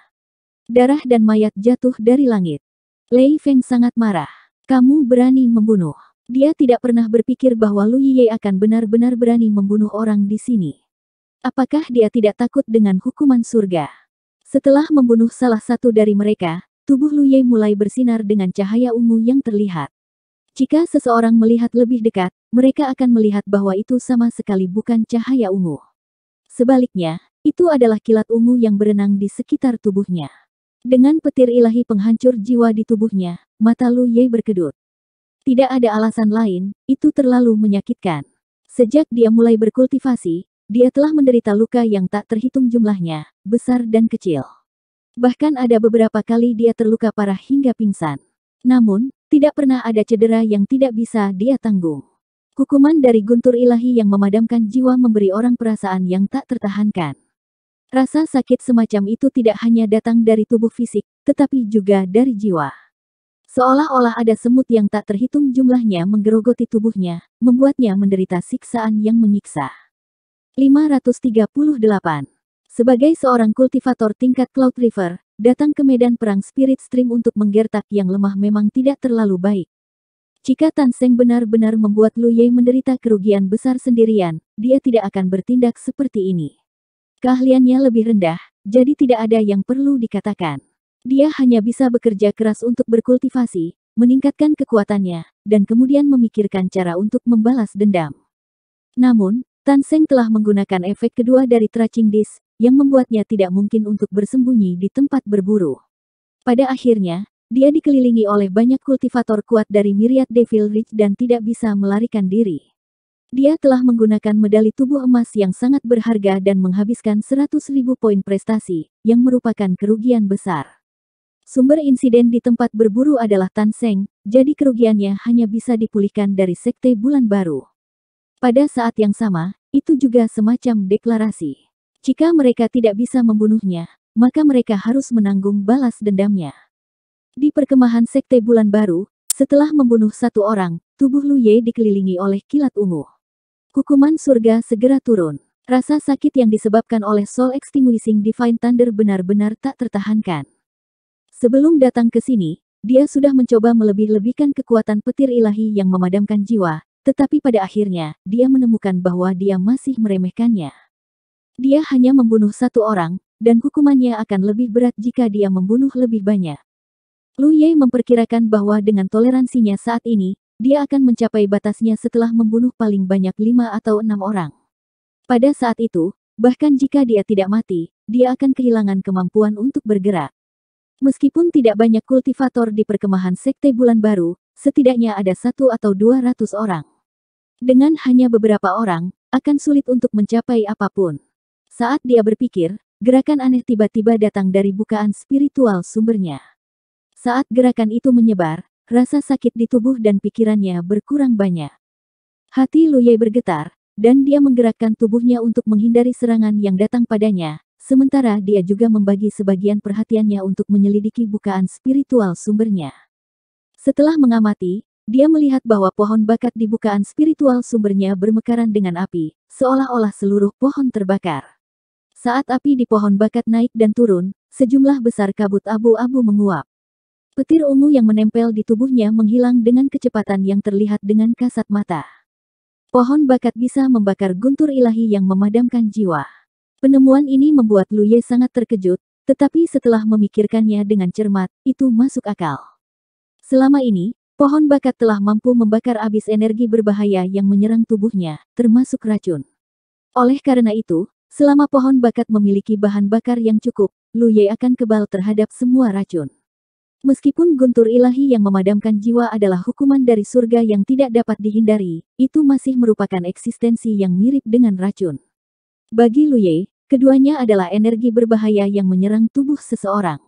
Darah dan mayat jatuh dari langit. Lei Feng sangat marah. Kamu berani membunuh. Dia tidak pernah berpikir bahwa Lu Yiye akan benar-benar berani membunuh orang di sini. Apakah dia tidak takut dengan hukuman surga? Setelah membunuh salah satu dari mereka, tubuh Lu Ye mulai bersinar dengan cahaya ungu yang terlihat. Jika seseorang melihat lebih dekat, mereka akan melihat bahwa itu sama sekali bukan cahaya ungu. Sebaliknya, itu adalah kilat ungu yang berenang di sekitar tubuhnya. Dengan petir ilahi penghancur jiwa di tubuhnya, mata Lu Ye berkedut. Tidak ada alasan lain, itu terlalu menyakitkan. Sejak dia mulai berkultivasi, dia telah menderita luka yang tak terhitung jumlahnya, besar dan kecil. Bahkan ada beberapa kali dia terluka parah hingga pingsan. Namun, tidak pernah ada cedera yang tidak bisa dia tanggung. Hukuman dari guntur ilahi yang memadamkan jiwa memberi orang perasaan yang tak tertahankan. Rasa sakit semacam itu tidak hanya datang dari tubuh fisik, tetapi juga dari jiwa. Seolah-olah ada semut yang tak terhitung jumlahnya menggerogoti tubuhnya, membuatnya menderita siksaan yang menyiksa. 538. Sebagai seorang kultivator tingkat Cloud River, datang ke medan perang Spirit Stream untuk menggertak yang lemah memang tidak terlalu baik. Jika Tan Seng benar-benar membuat Lu Ye menderita kerugian besar sendirian, dia tidak akan bertindak seperti ini. Keahliannya lebih rendah, jadi tidak ada yang perlu dikatakan. Dia hanya bisa bekerja keras untuk berkultivasi, meningkatkan kekuatannya, dan kemudian memikirkan cara untuk membalas dendam. Namun, Tan Seng telah menggunakan efek kedua dari tracing Disc, yang membuatnya tidak mungkin untuk bersembunyi di tempat berburu. Pada akhirnya, dia dikelilingi oleh banyak kultivator kuat dari Myriad Devil Ridge dan tidak bisa melarikan diri. Dia telah menggunakan medali tubuh emas yang sangat berharga dan menghabiskan 100.000 poin prestasi, yang merupakan kerugian besar. Sumber insiden di tempat berburu adalah Tan Seng, jadi kerugiannya hanya bisa dipulihkan dari Sekte Bulan Baru. Pada saat yang sama, itu juga semacam deklarasi. Jika mereka tidak bisa membunuhnya, maka mereka harus menanggung balas dendamnya. Di perkemahan Sekte Bulan Baru, setelah membunuh satu orang, tubuh Lu Ye dikelilingi oleh kilat ungu. Hukuman surga segera turun. Rasa sakit yang disebabkan oleh Soul Extinguishing Divine Thunder benar-benar tak tertahankan. Sebelum datang ke sini, dia sudah mencoba melebih-lebihkan kekuatan petir ilahi yang memadamkan jiwa, tetapi pada akhirnya, dia menemukan bahwa dia masih meremehkannya. Dia hanya membunuh satu orang, dan hukumannya akan lebih berat jika dia membunuh lebih banyak. Lu Ye memperkirakan bahwa dengan toleransinya saat ini, dia akan mencapai batasnya setelah membunuh paling banyak lima atau enam orang. Pada saat itu, bahkan jika dia tidak mati, dia akan kehilangan kemampuan untuk bergerak. Meskipun tidak banyak kultivator di perkemahan Sekte Bulan Baru, setidaknya ada satu atau dua ratus orang. Dengan hanya beberapa orang, akan sulit untuk mencapai apapun. Saat dia berpikir, gerakan aneh tiba-tiba datang dari bukaan spiritual sumbernya. Saat gerakan itu menyebar, rasa sakit di tubuh dan pikirannya berkurang banyak. Hati Luye bergetar, dan dia menggerakkan tubuhnya untuk menghindari serangan yang datang padanya, sementara dia juga membagi sebagian perhatiannya untuk menyelidiki bukaan spiritual sumbernya. Setelah mengamati, dia melihat bahwa pohon bakat di bukaan spiritual sumbernya bermekaran dengan api, seolah-olah seluruh pohon terbakar. Saat api di pohon bakat naik dan turun, sejumlah besar kabut abu-abu menguap. Petir ungu yang menempel di tubuhnya menghilang dengan kecepatan yang terlihat dengan kasat mata. Pohon bakat bisa membakar guntur ilahi yang memadamkan jiwa. Penemuan ini membuat Lu Ye sangat terkejut, tetapi setelah memikirkannya dengan cermat, itu masuk akal. Selama ini, pohon bakat telah mampu membakar abis energi berbahaya yang menyerang tubuhnya, termasuk racun. Oleh karena itu, selama pohon bakat memiliki bahan bakar yang cukup, Lu Ye akan kebal terhadap semua racun. Meskipun guntur ilahi yang memadamkan jiwa adalah hukuman dari surga yang tidak dapat dihindari, itu masih merupakan eksistensi yang mirip dengan racun. Bagi Luye, keduanya adalah energi berbahaya yang menyerang tubuh seseorang.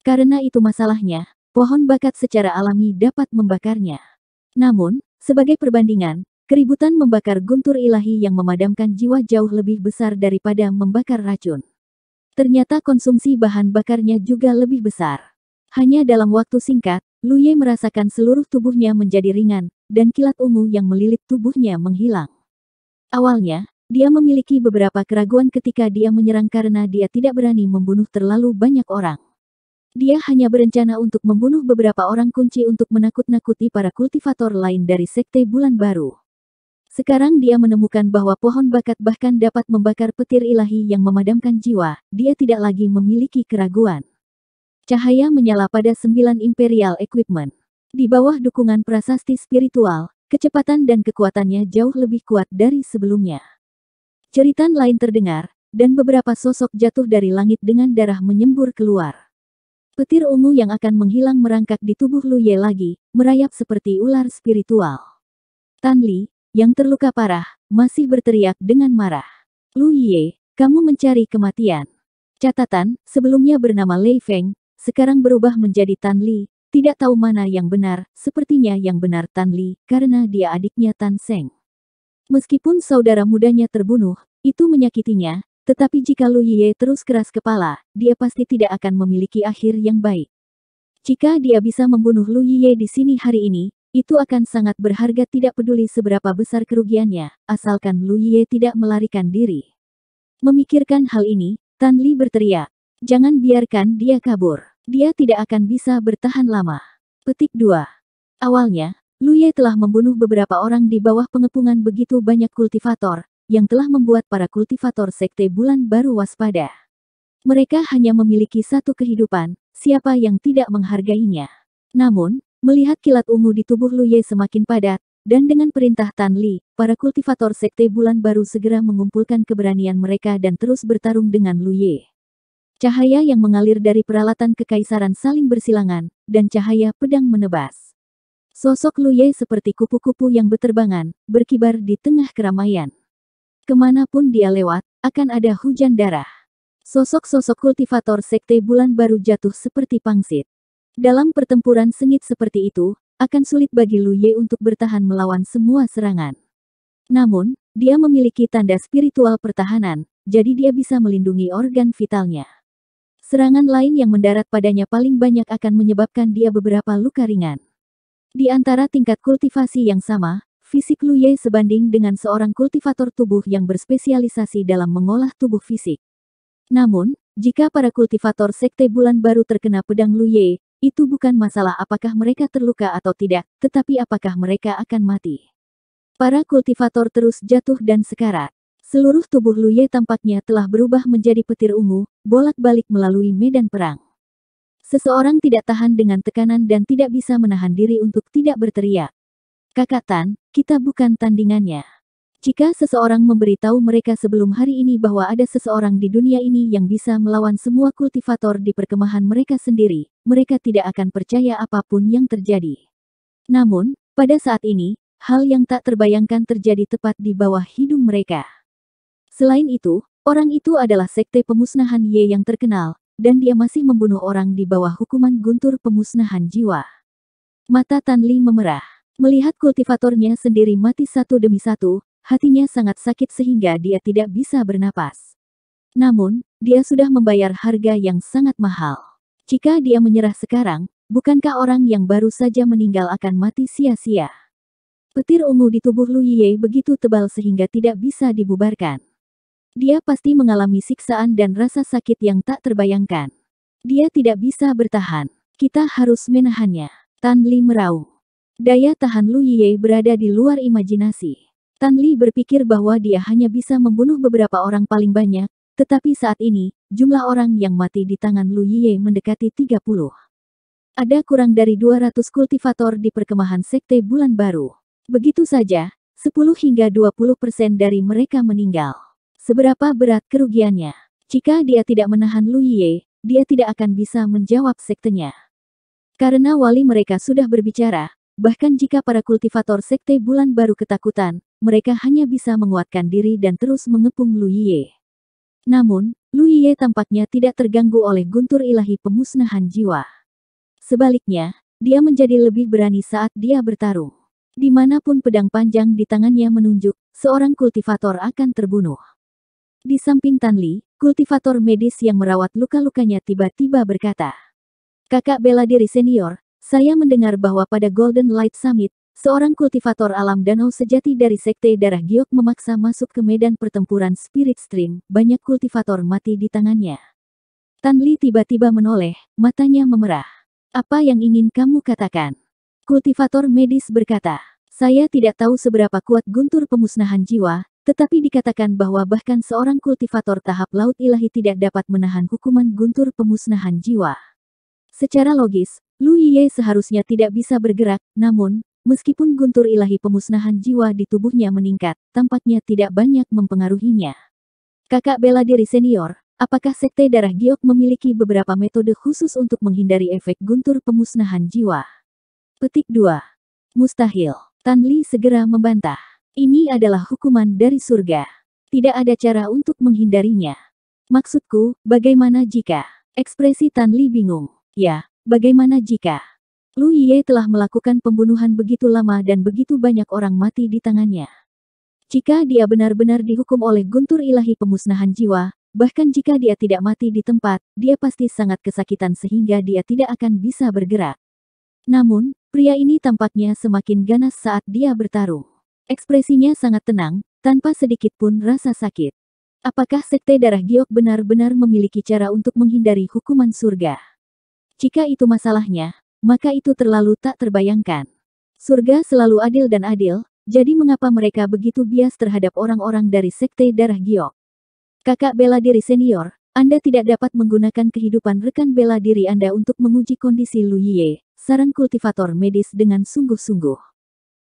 Karena itu masalahnya, pohon bakat secara alami dapat membakarnya. Namun, sebagai perbandingan, keributan membakar guntur ilahi yang memadamkan jiwa jauh lebih besar daripada membakar racun. Ternyata konsumsi bahan bakarnya juga lebih besar. Hanya dalam waktu singkat, Luye merasakan seluruh tubuhnya menjadi ringan, dan kilat ungu yang melilit tubuhnya menghilang. Awalnya, dia memiliki beberapa keraguan ketika dia menyerang karena dia tidak berani membunuh terlalu banyak orang. Dia hanya berencana untuk membunuh beberapa orang kunci untuk menakut-nakuti para kultivator lain dari Sekte Bulan Baru. Sekarang dia menemukan bahwa pohon bakat bahkan dapat membakar petir ilahi yang memadamkan jiwa, dia tidak lagi memiliki keraguan. Cahaya menyala pada sembilan Imperial Equipment. Di bawah dukungan prasasti spiritual, kecepatan dan kekuatannya jauh lebih kuat dari sebelumnya. Ceritan lain terdengar, dan beberapa sosok jatuh dari langit dengan darah menyembur keluar. Petir ungu yang akan menghilang merangkak di tubuh Lu Ye lagi, merayap seperti ular spiritual. Tan Li, yang terluka parah, masih berteriak dengan marah. Lu Ye, kamu mencari kematian. Catatan, sebelumnya bernama Lei Feng, sekarang berubah menjadi Tan Li, tidak tahu mana yang benar, sepertinya yang benar Tan Li, karena dia adiknya Tan Seng. Meskipun saudara mudanya terbunuh, itu menyakitinya, tetapi jika Lu Ye terus keras kepala, dia pasti tidak akan memiliki akhir yang baik. Jika dia bisa membunuh Lu Ye di sini hari ini, itu akan sangat berharga tidak peduli seberapa besar kerugiannya, asalkan Lu Ye tidak melarikan diri. Memikirkan hal ini, Tan Li berteriak, jangan biarkan dia kabur. Dia tidak akan bisa bertahan lama. Petik 2. Awalnya, Luye telah membunuh beberapa orang di bawah pengepungan begitu banyak kultivator, yang telah membuat para kultivator sekte bulan baru waspada. Mereka hanya memiliki satu kehidupan, siapa yang tidak menghargainya. Namun, melihat kilat ungu di tubuh Lu Ye semakin padat, dan dengan perintah Tan Li, para kultivator sekte bulan baru segera mengumpulkan keberanian mereka dan terus bertarung dengan Lu Ye. Cahaya yang mengalir dari peralatan kekaisaran saling bersilangan, dan cahaya pedang menebas. Sosok Luye seperti kupu-kupu yang beterbangan, berkibar di tengah keramaian. Kemanapun dia lewat, akan ada hujan darah. Sosok-sosok kultivator sekte bulan baru jatuh seperti pangsit. Dalam pertempuran sengit seperti itu, akan sulit bagi Luye untuk bertahan melawan semua serangan. Namun, dia memiliki tanda spiritual pertahanan, jadi dia bisa melindungi organ vitalnya. Serangan lain yang mendarat padanya paling banyak akan menyebabkan dia beberapa luka ringan. Di antara tingkat kultivasi yang sama, fisik Lu Ye sebanding dengan seorang kultivator tubuh yang berspesialisasi dalam mengolah tubuh fisik. Namun, jika para kultivator sekte bulan baru terkena pedang Lu Ye, itu bukan masalah apakah mereka terluka atau tidak, tetapi apakah mereka akan mati. Para kultivator terus jatuh dan sekarat. Seluruh tubuh Ye tampaknya telah berubah menjadi petir ungu, bolak-balik melalui medan perang. Seseorang tidak tahan dengan tekanan dan tidak bisa menahan diri untuk tidak berteriak. Kakak Tan, kita bukan tandingannya. Jika seseorang memberitahu mereka sebelum hari ini bahwa ada seseorang di dunia ini yang bisa melawan semua kultivator di perkemahan mereka sendiri, mereka tidak akan percaya apapun yang terjadi. Namun, pada saat ini, hal yang tak terbayangkan terjadi tepat di bawah hidung mereka. Selain itu, orang itu adalah sekte pemusnahan Ye yang terkenal, dan dia masih membunuh orang di bawah hukuman guntur pemusnahan jiwa. Mata Tan Li memerah. Melihat kultivatornya sendiri mati satu demi satu, hatinya sangat sakit sehingga dia tidak bisa bernapas. Namun, dia sudah membayar harga yang sangat mahal. Jika dia menyerah sekarang, bukankah orang yang baru saja meninggal akan mati sia-sia? Petir ungu di tubuh Lu Ye begitu tebal sehingga tidak bisa dibubarkan. Dia pasti mengalami siksaan dan rasa sakit yang tak terbayangkan. Dia tidak bisa bertahan. Kita harus menahannya. Tan Li meraung. Daya tahan Lu Yiye berada di luar imajinasi. Tan Li berpikir bahwa dia hanya bisa membunuh beberapa orang paling banyak, tetapi saat ini, jumlah orang yang mati di tangan Lu Yiye mendekati 30. Ada kurang dari 200 kultivator di perkemahan sekte bulan baru. Begitu saja, 10 hingga 20 persen dari mereka meninggal. Seberapa berat kerugiannya? Jika dia tidak menahan Lu Ye, dia tidak akan bisa menjawab sektenya. Karena wali mereka sudah berbicara, bahkan jika para kultivator sekte bulan baru ketakutan, mereka hanya bisa menguatkan diri dan terus mengepung Lu Ye. Namun, Lu Ye tampaknya tidak terganggu oleh guntur ilahi pemusnahan jiwa. Sebaliknya, dia menjadi lebih berani saat dia bertarung. Dimanapun pedang panjang di tangannya menunjuk, seorang kultivator akan terbunuh. Di samping Tan Li, kultivator medis yang merawat luka-lukanya tiba-tiba berkata, Kakak bela diri senior, saya mendengar bahwa pada Golden Light Summit, seorang kultivator alam danau sejati dari Sekte Darah Giok memaksa masuk ke medan pertempuran Spirit Stream, banyak kultivator mati di tangannya. Tan Li tiba-tiba menoleh, matanya memerah. Apa yang ingin kamu katakan? Kultivator medis berkata, saya tidak tahu seberapa kuat guntur pemusnahan jiwa, tetapi dikatakan bahwa bahkan seorang kultivator tahap laut ilahi tidak dapat menahan hukuman guntur pemusnahan jiwa. Secara logis, Lu Yiye seharusnya tidak bisa bergerak, namun, meskipun guntur ilahi pemusnahan jiwa di tubuhnya meningkat, tampaknya tidak banyak mempengaruhinya. Kakak bela diri senior, apakah sekte darah giok memiliki beberapa metode khusus untuk menghindari efek guntur pemusnahan jiwa? Petik 2. Mustahil. Tan Li segera membantah. Ini adalah hukuman dari surga. Tidak ada cara untuk menghindarinya. Maksudku, bagaimana jika? Ekspresi Tan Li bingung. Ya, bagaimana jika? Lu Ye telah melakukan pembunuhan begitu lama dan begitu banyak orang mati di tangannya. Jika dia benar-benar dihukum oleh guntur ilahi pemusnahan jiwa, bahkan jika dia tidak mati di tempat, dia pasti sangat kesakitan sehingga dia tidak akan bisa bergerak. Namun, pria ini tampaknya semakin ganas saat dia bertarung. Ekspresinya sangat tenang, tanpa sedikit pun rasa sakit. Apakah sekte darah giok benar-benar memiliki cara untuk menghindari hukuman surga? Jika itu masalahnya, maka itu terlalu tak terbayangkan. Surga selalu adil dan adil, jadi mengapa mereka begitu bias terhadap orang-orang dari sekte darah giok? Kakak bela diri senior, Anda tidak dapat menggunakan kehidupan rekan bela diri Anda untuk menguji kondisi Lu Ye, saran kultivator medis dengan sungguh-sungguh.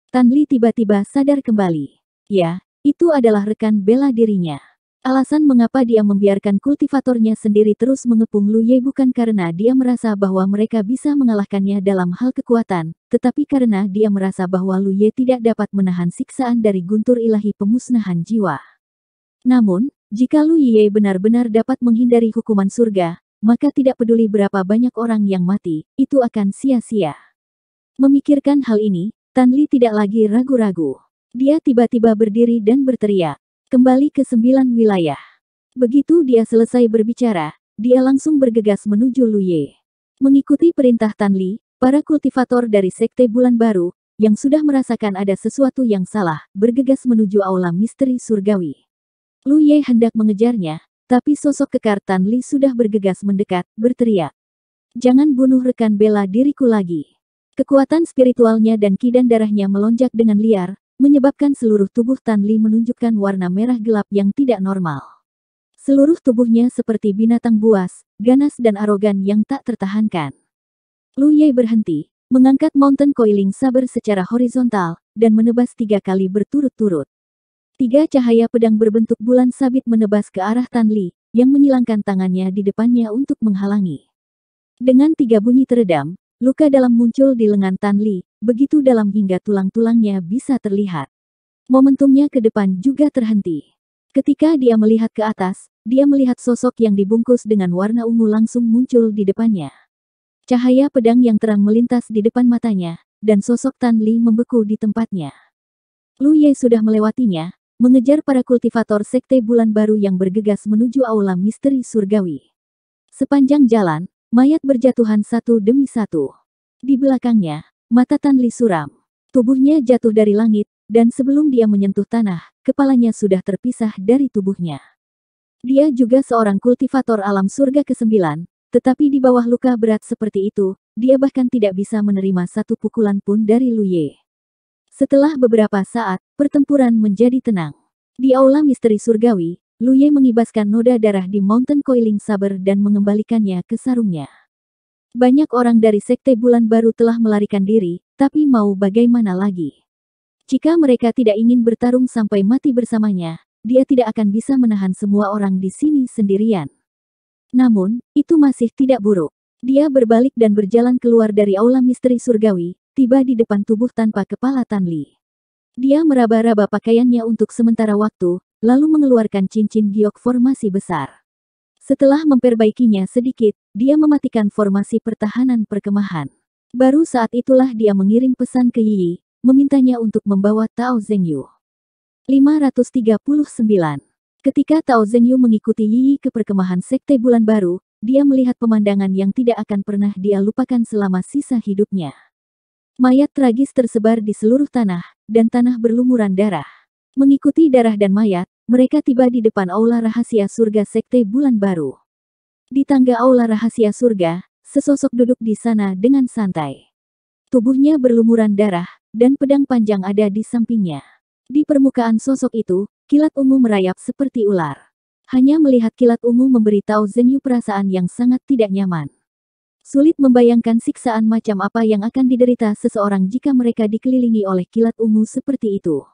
Tan Li tiba-tiba sadar kembali. Ya, itu adalah rekan bela dirinya. Alasan mengapa dia membiarkan kultivatornya sendiri terus mengepung Lu Ye bukan karena dia merasa bahwa mereka bisa mengalahkannya dalam hal kekuatan, tetapi karena dia merasa bahwa Lu Ye tidak dapat menahan siksaan dari guntur ilahi pemusnahan jiwa. Namun, jika Lu Ye benar-benar dapat menghindari hukuman surga, maka tidak peduli berapa banyak orang yang mati, itu akan sia-sia. Memikirkan hal ini, Tan Li tidak lagi ragu-ragu. Dia tiba-tiba berdiri dan berteriak. Kembali ke sembilan wilayah. Begitu dia selesai berbicara, dia langsung bergegas menuju Lu Ye. Mengikuti perintah Tan Li, para kultivator dari Sekte Bulan Baru, yang sudah merasakan ada sesuatu yang salah, bergegas menuju aula misteri surgawi. Lu Ye hendak mengejarnya, tapi sosok kekar Tan Li sudah bergegas mendekat, berteriak. Jangan bunuh rekan bela diriku lagi. Kekuatan spiritualnya dan kidan darahnya melonjak dengan liar, menyebabkan seluruh tubuh Tan Li menunjukkan warna merah gelap yang tidak normal. Seluruh tubuhnya seperti binatang buas, ganas dan arogan yang tak tertahankan. Lu Ye berhenti, mengangkat mountain coiling saber secara horizontal, dan menebas tiga kali berturut-turut. Tiga cahaya pedang berbentuk bulan sabit menebas ke arah Tan Li, yang menyilangkan tangannya di depannya untuk menghalangi. Dengan tiga bunyi teredam, Luka dalam muncul di lengan Tan Li, begitu dalam hingga tulang-tulangnya bisa terlihat. Momentumnya ke depan juga terhenti. Ketika dia melihat ke atas, dia melihat sosok yang dibungkus dengan warna ungu langsung muncul di depannya. Cahaya pedang yang terang melintas di depan matanya, dan sosok Tan Li membeku di tempatnya. Lu Ye sudah melewatinya, mengejar para kultivator sekte bulan baru yang bergegas menuju aula misteri surgawi. Sepanjang jalan, Mayat berjatuhan satu demi satu. Di belakangnya, mata Tan Li suram. Tubuhnya jatuh dari langit, dan sebelum dia menyentuh tanah, kepalanya sudah terpisah dari tubuhnya. Dia juga seorang kultivator alam surga ke-9, tetapi di bawah luka berat seperti itu, dia bahkan tidak bisa menerima satu pukulan pun dari Ye. Setelah beberapa saat, pertempuran menjadi tenang. Di aula misteri surgawi, Luye mengibaskan noda darah di mountain coiling saber dan mengembalikannya ke sarungnya. Banyak orang dari sekte bulan baru telah melarikan diri, tapi mau bagaimana lagi? Jika mereka tidak ingin bertarung sampai mati bersamanya, dia tidak akan bisa menahan semua orang di sini sendirian. Namun, itu masih tidak buruk. Dia berbalik dan berjalan keluar dari aula misteri surgawi, tiba di depan tubuh tanpa kepala Tanli. Dia meraba-raba pakaiannya untuk sementara waktu, lalu mengeluarkan cincin giok formasi besar. Setelah memperbaikinya sedikit, dia mematikan formasi pertahanan perkemahan. Baru saat itulah dia mengirim pesan ke Yi, memintanya untuk membawa Tao Zengyu. 539 Ketika Tao Zengyu mengikuti Yi ke perkemahan Sekte Bulan Baru, dia melihat pemandangan yang tidak akan pernah dia lupakan selama sisa hidupnya. Mayat tragis tersebar di seluruh tanah, dan tanah berlumuran darah. Mengikuti darah dan mayat, mereka tiba di depan aula rahasia surga sekte bulan baru. Di tangga aula rahasia surga, sesosok duduk di sana dengan santai. Tubuhnya berlumuran darah, dan pedang panjang ada di sampingnya. Di permukaan sosok itu, kilat ungu merayap seperti ular. Hanya melihat kilat ungu memberitahu Zenyu perasaan yang sangat tidak nyaman. Sulit membayangkan siksaan macam apa yang akan diderita seseorang jika mereka dikelilingi oleh kilat ungu seperti itu.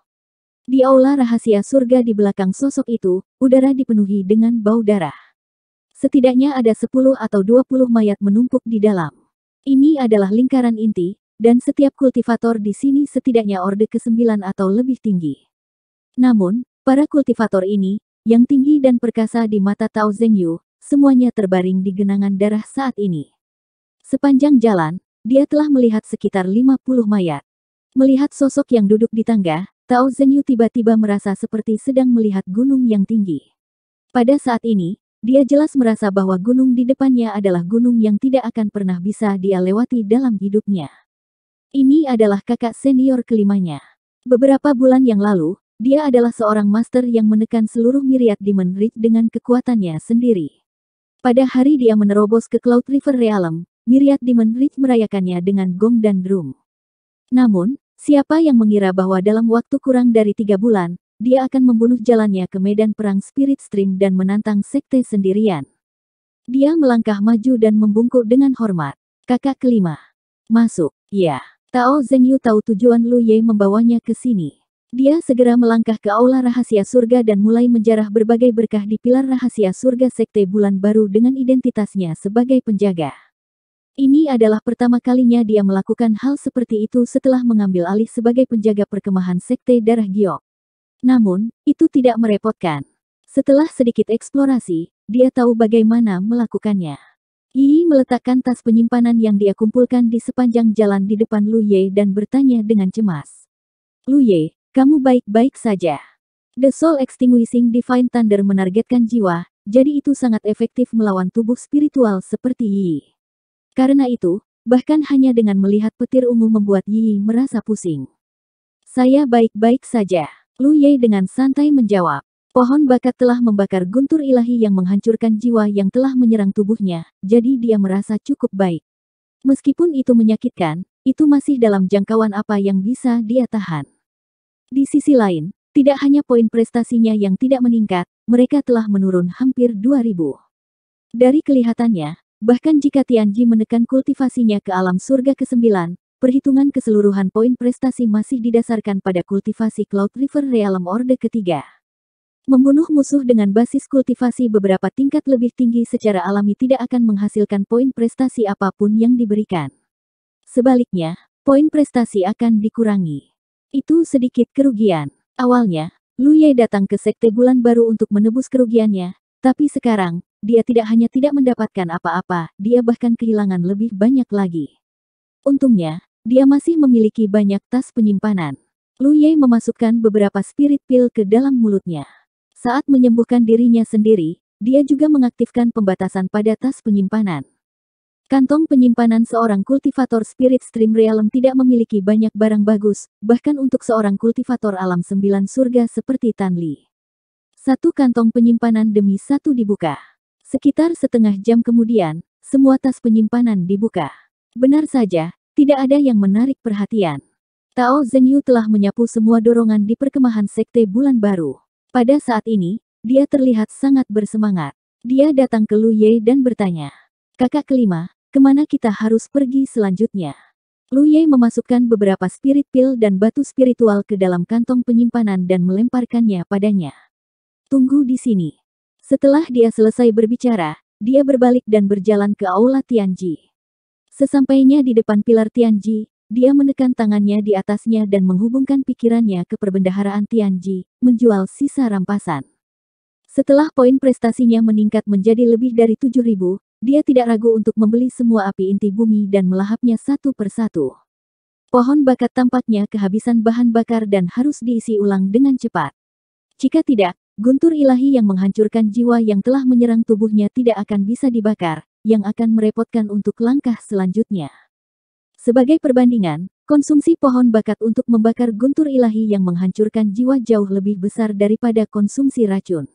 Di aula rahasia surga di belakang sosok itu, udara dipenuhi dengan bau darah. Setidaknya ada 10 atau 20 mayat menumpuk di dalam. Ini adalah lingkaran inti, dan setiap kultivator di sini setidaknya orde ke-9 atau lebih tinggi. Namun, para kultivator ini, yang tinggi dan perkasa di mata Tao Zengyu, semuanya terbaring di genangan darah saat ini. Sepanjang jalan, dia telah melihat sekitar 50 mayat. Melihat sosok yang duduk di tangga, Tao Zhenyu tiba-tiba merasa seperti sedang melihat gunung yang tinggi. Pada saat ini, dia jelas merasa bahwa gunung di depannya adalah gunung yang tidak akan pernah bisa dia lewati dalam hidupnya. Ini adalah kakak senior kelimanya. Beberapa bulan yang lalu, dia adalah seorang master yang menekan seluruh miriat Demon Ridge dengan kekuatannya sendiri. Pada hari dia menerobos ke Cloud River Realm, miriat Demon Ridge merayakannya dengan gong dan drum. Namun, Siapa yang mengira bahwa dalam waktu kurang dari tiga bulan, dia akan membunuh jalannya ke medan perang Spirit Stream dan menantang sekte sendirian. Dia melangkah maju dan membungkuk dengan hormat. Kakak kelima. Masuk. Ya. Tao Zeng Yu tahu tujuan Lu Ye membawanya ke sini. Dia segera melangkah ke aula rahasia surga dan mulai menjarah berbagai berkah di pilar rahasia surga sekte bulan baru dengan identitasnya sebagai penjaga. Ini adalah pertama kalinya dia melakukan hal seperti itu setelah mengambil alih sebagai penjaga perkemahan Sekte Darah Giok. Namun, itu tidak merepotkan. Setelah sedikit eksplorasi, dia tahu bagaimana melakukannya. Yi meletakkan tas penyimpanan yang dia kumpulkan di sepanjang jalan di depan Lu Ye dan bertanya dengan cemas. Lu Ye, kamu baik-baik saja. The Soul Extinguishing Divine Thunder menargetkan jiwa, jadi itu sangat efektif melawan tubuh spiritual seperti Yi. Karena itu, bahkan hanya dengan melihat petir ungu membuat Yi merasa pusing. Saya baik-baik saja. Lu Ye dengan santai menjawab. Pohon bakat telah membakar guntur ilahi yang menghancurkan jiwa yang telah menyerang tubuhnya, jadi dia merasa cukup baik. Meskipun itu menyakitkan, itu masih dalam jangkauan apa yang bisa dia tahan. Di sisi lain, tidak hanya poin prestasinya yang tidak meningkat, mereka telah menurun hampir 2000. Dari kelihatannya, Bahkan jika Tianji menekan kultivasinya ke alam surga ke-9, perhitungan keseluruhan poin prestasi masih didasarkan pada kultivasi Cloud River Realm Orde ketiga. Membunuh musuh dengan basis kultivasi beberapa tingkat lebih tinggi secara alami tidak akan menghasilkan poin prestasi apapun yang diberikan. Sebaliknya, poin prestasi akan dikurangi. Itu sedikit kerugian. Awalnya, Lu Ye datang ke Sekte Bulan Baru untuk menebus kerugiannya, tapi sekarang, dia tidak hanya tidak mendapatkan apa-apa, dia bahkan kehilangan lebih banyak lagi. Untungnya, dia masih memiliki banyak tas penyimpanan. Lu Ye memasukkan beberapa spirit pill ke dalam mulutnya. Saat menyembuhkan dirinya sendiri, dia juga mengaktifkan pembatasan pada tas penyimpanan. Kantong penyimpanan seorang kultivator spirit stream realm tidak memiliki banyak barang bagus, bahkan untuk seorang kultivator alam sembilan surga seperti Tan Li. Satu kantong penyimpanan demi satu dibuka. Sekitar setengah jam kemudian, semua tas penyimpanan dibuka. Benar saja, tidak ada yang menarik perhatian. Tao Zhenyu telah menyapu semua dorongan di perkemahan Sekte Bulan Baru. Pada saat ini, dia terlihat sangat bersemangat. Dia datang ke Lu Ye dan bertanya, Kakak kelima, kemana kita harus pergi selanjutnya? Lu Ye memasukkan beberapa spirit pil dan batu spiritual ke dalam kantong penyimpanan dan melemparkannya padanya. Tunggu di sini. Setelah dia selesai berbicara, dia berbalik dan berjalan ke aula Tianji. Sesampainya di depan pilar Tianji, dia menekan tangannya di atasnya dan menghubungkan pikirannya ke perbendaharaan Tianji, menjual sisa rampasan. Setelah poin prestasinya meningkat menjadi lebih dari 7000, dia tidak ragu untuk membeli semua api inti bumi dan melahapnya satu persatu. Pohon bakat tampaknya kehabisan bahan bakar dan harus diisi ulang dengan cepat. Jika tidak, Guntur ilahi yang menghancurkan jiwa yang telah menyerang tubuhnya tidak akan bisa dibakar, yang akan merepotkan untuk langkah selanjutnya. Sebagai perbandingan, konsumsi pohon bakat untuk membakar guntur ilahi yang menghancurkan jiwa jauh lebih besar daripada konsumsi racun.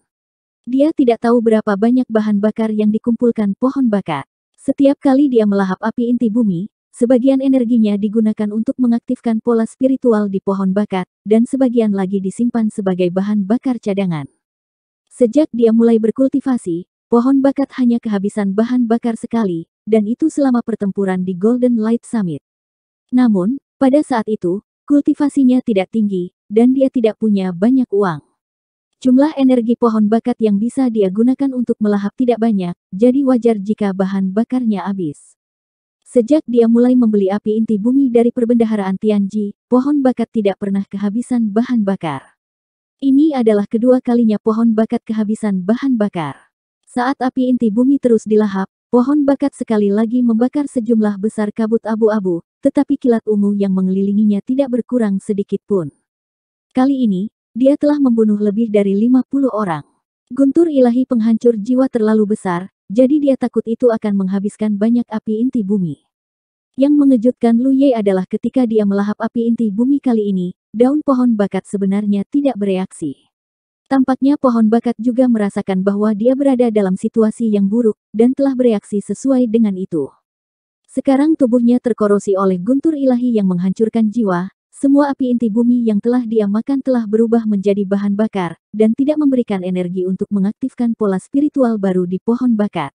Dia tidak tahu berapa banyak bahan bakar yang dikumpulkan pohon bakat. Setiap kali dia melahap api inti bumi, Sebagian energinya digunakan untuk mengaktifkan pola spiritual di pohon bakat, dan sebagian lagi disimpan sebagai bahan bakar cadangan. Sejak dia mulai berkultivasi, pohon bakat hanya kehabisan bahan bakar sekali, dan itu selama pertempuran di Golden Light Summit. Namun, pada saat itu, kultivasinya tidak tinggi, dan dia tidak punya banyak uang. Jumlah energi pohon bakat yang bisa dia gunakan untuk melahap tidak banyak, jadi wajar jika bahan bakarnya habis. Sejak dia mulai membeli api inti bumi dari perbendaharaan Tianji, pohon bakat tidak pernah kehabisan bahan bakar. Ini adalah kedua kalinya pohon bakat kehabisan bahan bakar. Saat api inti bumi terus dilahap, pohon bakat sekali lagi membakar sejumlah besar kabut abu-abu, tetapi kilat ungu yang mengelilinginya tidak berkurang sedikit pun. Kali ini, dia telah membunuh lebih dari 50 orang. Guntur ilahi penghancur jiwa terlalu besar, jadi dia takut itu akan menghabiskan banyak api inti bumi. Yang mengejutkan Lu Ye adalah ketika dia melahap api inti bumi kali ini, daun pohon bakat sebenarnya tidak bereaksi. Tampaknya pohon bakat juga merasakan bahwa dia berada dalam situasi yang buruk, dan telah bereaksi sesuai dengan itu. Sekarang tubuhnya terkorosi oleh guntur ilahi yang menghancurkan jiwa, semua api inti bumi yang telah dia makan telah berubah menjadi bahan bakar, dan tidak memberikan energi untuk mengaktifkan pola spiritual baru di pohon bakar.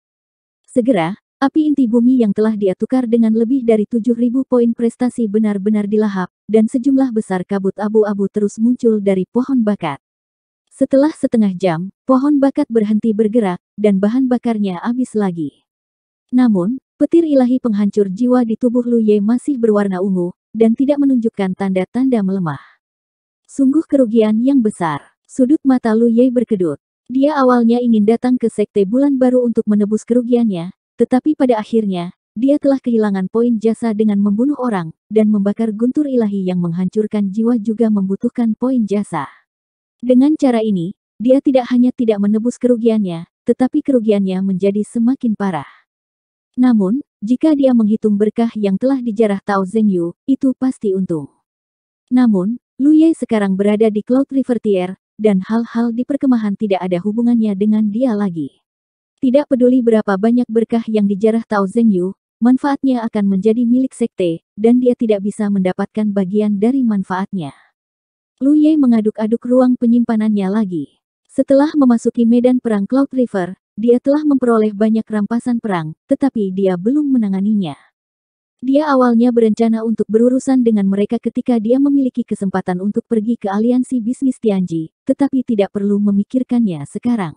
Segera, api inti bumi yang telah dia tukar dengan lebih dari 7.000 poin prestasi benar-benar dilahap, dan sejumlah besar kabut abu-abu terus muncul dari pohon bakar. Setelah setengah jam, pohon bakat berhenti bergerak, dan bahan bakarnya habis lagi. Namun, petir ilahi penghancur jiwa di tubuh Lu Ye masih berwarna ungu, dan tidak menunjukkan tanda-tanda melemah. Sungguh kerugian yang besar. Sudut mata Lu Ye berkedut. Dia awalnya ingin datang ke Sekte Bulan Baru untuk menebus kerugiannya, tetapi pada akhirnya, dia telah kehilangan poin jasa dengan membunuh orang, dan membakar guntur ilahi yang menghancurkan jiwa juga membutuhkan poin jasa. Dengan cara ini, dia tidak hanya tidak menebus kerugiannya, tetapi kerugiannya menjadi semakin parah. Namun, jika dia menghitung berkah yang telah dijarah Tao Zengyu, itu pasti untung. Namun, Lu Ye sekarang berada di Cloud River Tier, dan hal-hal di perkemahan tidak ada hubungannya dengan dia lagi. Tidak peduli berapa banyak berkah yang dijarah Tao Zengyu, manfaatnya akan menjadi milik sekte, dan dia tidak bisa mendapatkan bagian dari manfaatnya. Lu Ye mengaduk-aduk ruang penyimpanannya lagi. Setelah memasuki medan perang Cloud River, dia telah memperoleh banyak rampasan perang, tetapi dia belum menanganinya. Dia awalnya berencana untuk berurusan dengan mereka ketika dia memiliki kesempatan untuk pergi ke aliansi bisnis Tianji, tetapi tidak perlu memikirkannya sekarang.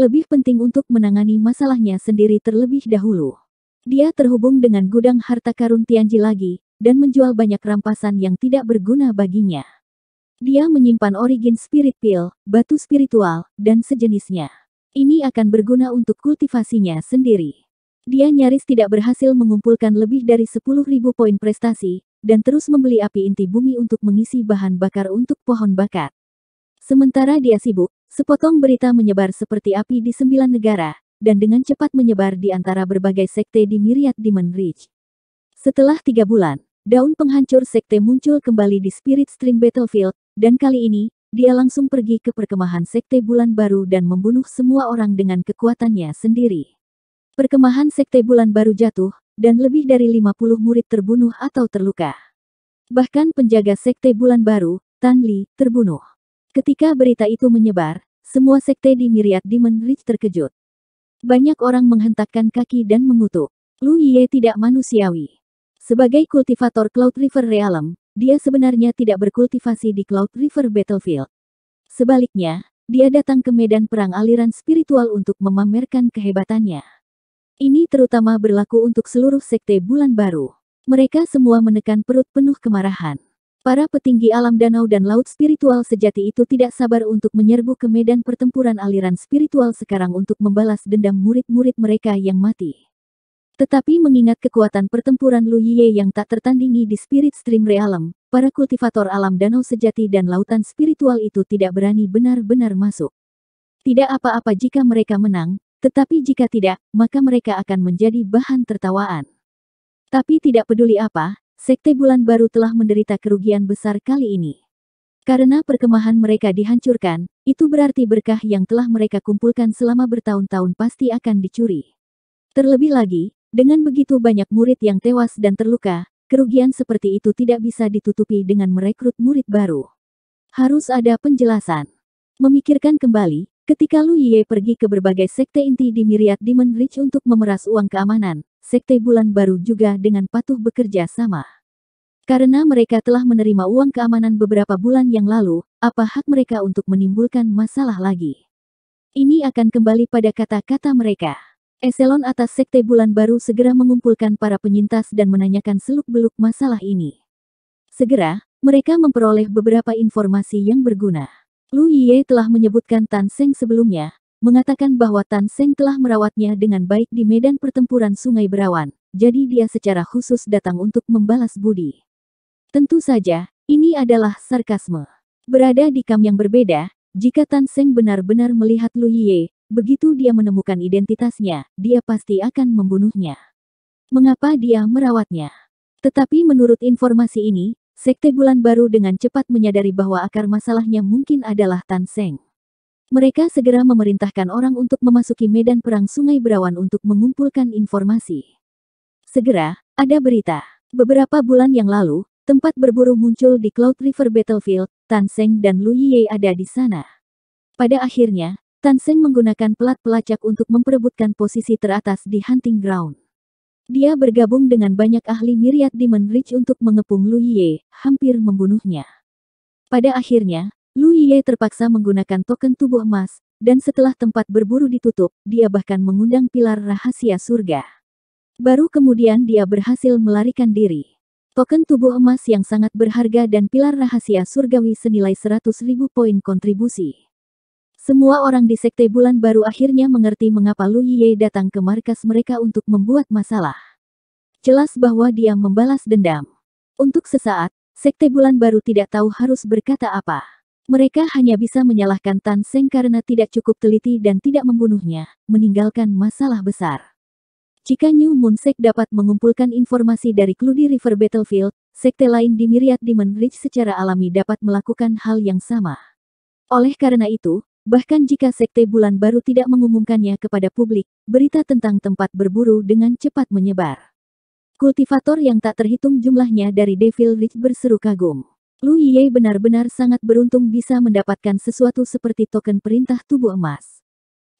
Lebih penting untuk menangani masalahnya sendiri terlebih dahulu. Dia terhubung dengan gudang harta karun Tianji lagi, dan menjual banyak rampasan yang tidak berguna baginya. Dia menyimpan origin spirit pill, batu spiritual, dan sejenisnya. Ini akan berguna untuk kultivasinya sendiri. Dia nyaris tidak berhasil mengumpulkan lebih dari 10.000 poin prestasi, dan terus membeli api inti bumi untuk mengisi bahan bakar untuk pohon bakat. Sementara dia sibuk, sepotong berita menyebar seperti api di sembilan negara, dan dengan cepat menyebar di antara berbagai sekte di Myriad Demon Ridge. Setelah tiga bulan, daun penghancur sekte muncul kembali di Spirit Stream Battlefield, dan kali ini, dia langsung pergi ke perkemahan Sekte Bulan Baru dan membunuh semua orang dengan kekuatannya sendiri. Perkemahan Sekte Bulan Baru jatuh, dan lebih dari 50 murid terbunuh atau terluka. Bahkan penjaga Sekte Bulan Baru, Tan Li, terbunuh. Ketika berita itu menyebar, semua sekte di Miriat Demon Ridge terkejut. Banyak orang menghentakkan kaki dan mengutuk. Lu Ye tidak manusiawi. Sebagai kultivator Cloud River Realm, dia sebenarnya tidak berkultivasi di Cloud River Battlefield. Sebaliknya, dia datang ke medan perang aliran spiritual untuk memamerkan kehebatannya. Ini terutama berlaku untuk seluruh sekte bulan baru. Mereka semua menekan perut penuh kemarahan. Para petinggi alam danau dan laut spiritual sejati itu tidak sabar untuk menyerbu ke medan pertempuran aliran spiritual sekarang untuk membalas dendam murid-murid mereka yang mati. Tetapi mengingat kekuatan pertempuran Lu Yiye yang tak tertandingi di Spirit Stream Realm, para kultivator alam danau sejati dan lautan spiritual itu tidak berani benar-benar masuk. Tidak apa-apa jika mereka menang, tetapi jika tidak, maka mereka akan menjadi bahan tertawaan. Tapi tidak peduli apa, Sekte Bulan Baru telah menderita kerugian besar kali ini. Karena perkemahan mereka dihancurkan, itu berarti berkah yang telah mereka kumpulkan selama bertahun-tahun pasti akan dicuri. Terlebih lagi, dengan begitu banyak murid yang tewas dan terluka, kerugian seperti itu tidak bisa ditutupi dengan merekrut murid baru. Harus ada penjelasan. Memikirkan kembali, ketika Lu Ye pergi ke berbagai sekte inti di Myriad Demon Ridge untuk memeras uang keamanan, sekte bulan baru juga dengan patuh bekerja sama. Karena mereka telah menerima uang keamanan beberapa bulan yang lalu, apa hak mereka untuk menimbulkan masalah lagi? Ini akan kembali pada kata-kata mereka. Eselon atas Sekte Bulan Baru segera mengumpulkan para penyintas dan menanyakan seluk-beluk masalah ini. Segera, mereka memperoleh beberapa informasi yang berguna. Lu Yie telah menyebutkan Tan Seng sebelumnya, mengatakan bahwa Tan Seng telah merawatnya dengan baik di medan pertempuran Sungai Berawan, jadi dia secara khusus datang untuk membalas budi. Tentu saja, ini adalah sarkasme. Berada di kam yang berbeda, jika Tan Seng benar-benar melihat Lu Yie, Begitu dia menemukan identitasnya, dia pasti akan membunuhnya. Mengapa dia merawatnya? Tetapi menurut informasi ini, Sekte Bulan Baru dengan cepat menyadari bahwa akar masalahnya mungkin adalah Tan Seng. Mereka segera memerintahkan orang untuk memasuki medan perang Sungai Berawan untuk mengumpulkan informasi. Segera, ada berita. Beberapa bulan yang lalu, tempat berburu muncul di Cloud River Battlefield, Tan Seng dan Lu Yiye ada di sana. Pada akhirnya, Tansen menggunakan pelat pelacak untuk memperebutkan posisi teratas di hunting ground. Dia bergabung dengan banyak ahli miriat Demon Ridge untuk mengepung Lu Ye, hampir membunuhnya. Pada akhirnya, Lu Ye terpaksa menggunakan token tubuh emas, dan setelah tempat berburu ditutup, dia bahkan mengundang pilar rahasia surga. Baru kemudian dia berhasil melarikan diri. Token tubuh emas yang sangat berharga dan pilar rahasia surgawi senilai 100.000 poin kontribusi. Semua orang di Sekte Bulan Baru akhirnya mengerti mengapa Lu Ye datang ke markas mereka untuk membuat masalah. Jelas bahwa dia membalas dendam. Untuk sesaat, Sekte Bulan Baru tidak tahu harus berkata apa. Mereka hanya bisa menyalahkan Tan Seng karena tidak cukup teliti dan tidak membunuhnya, meninggalkan masalah besar. Jika New Moon Sek dapat mengumpulkan informasi dari Cludi River Battlefield, sekte lain di Myriad Demon Ridge secara alami dapat melakukan hal yang sama. Oleh karena itu, Bahkan jika Sekte Bulan Baru tidak mengumumkannya kepada publik, berita tentang tempat berburu dengan cepat menyebar. Kultivator yang tak terhitung jumlahnya dari Devil Ridge berseru kagum. Lu Ye benar-benar sangat beruntung bisa mendapatkan sesuatu seperti token perintah tubuh emas.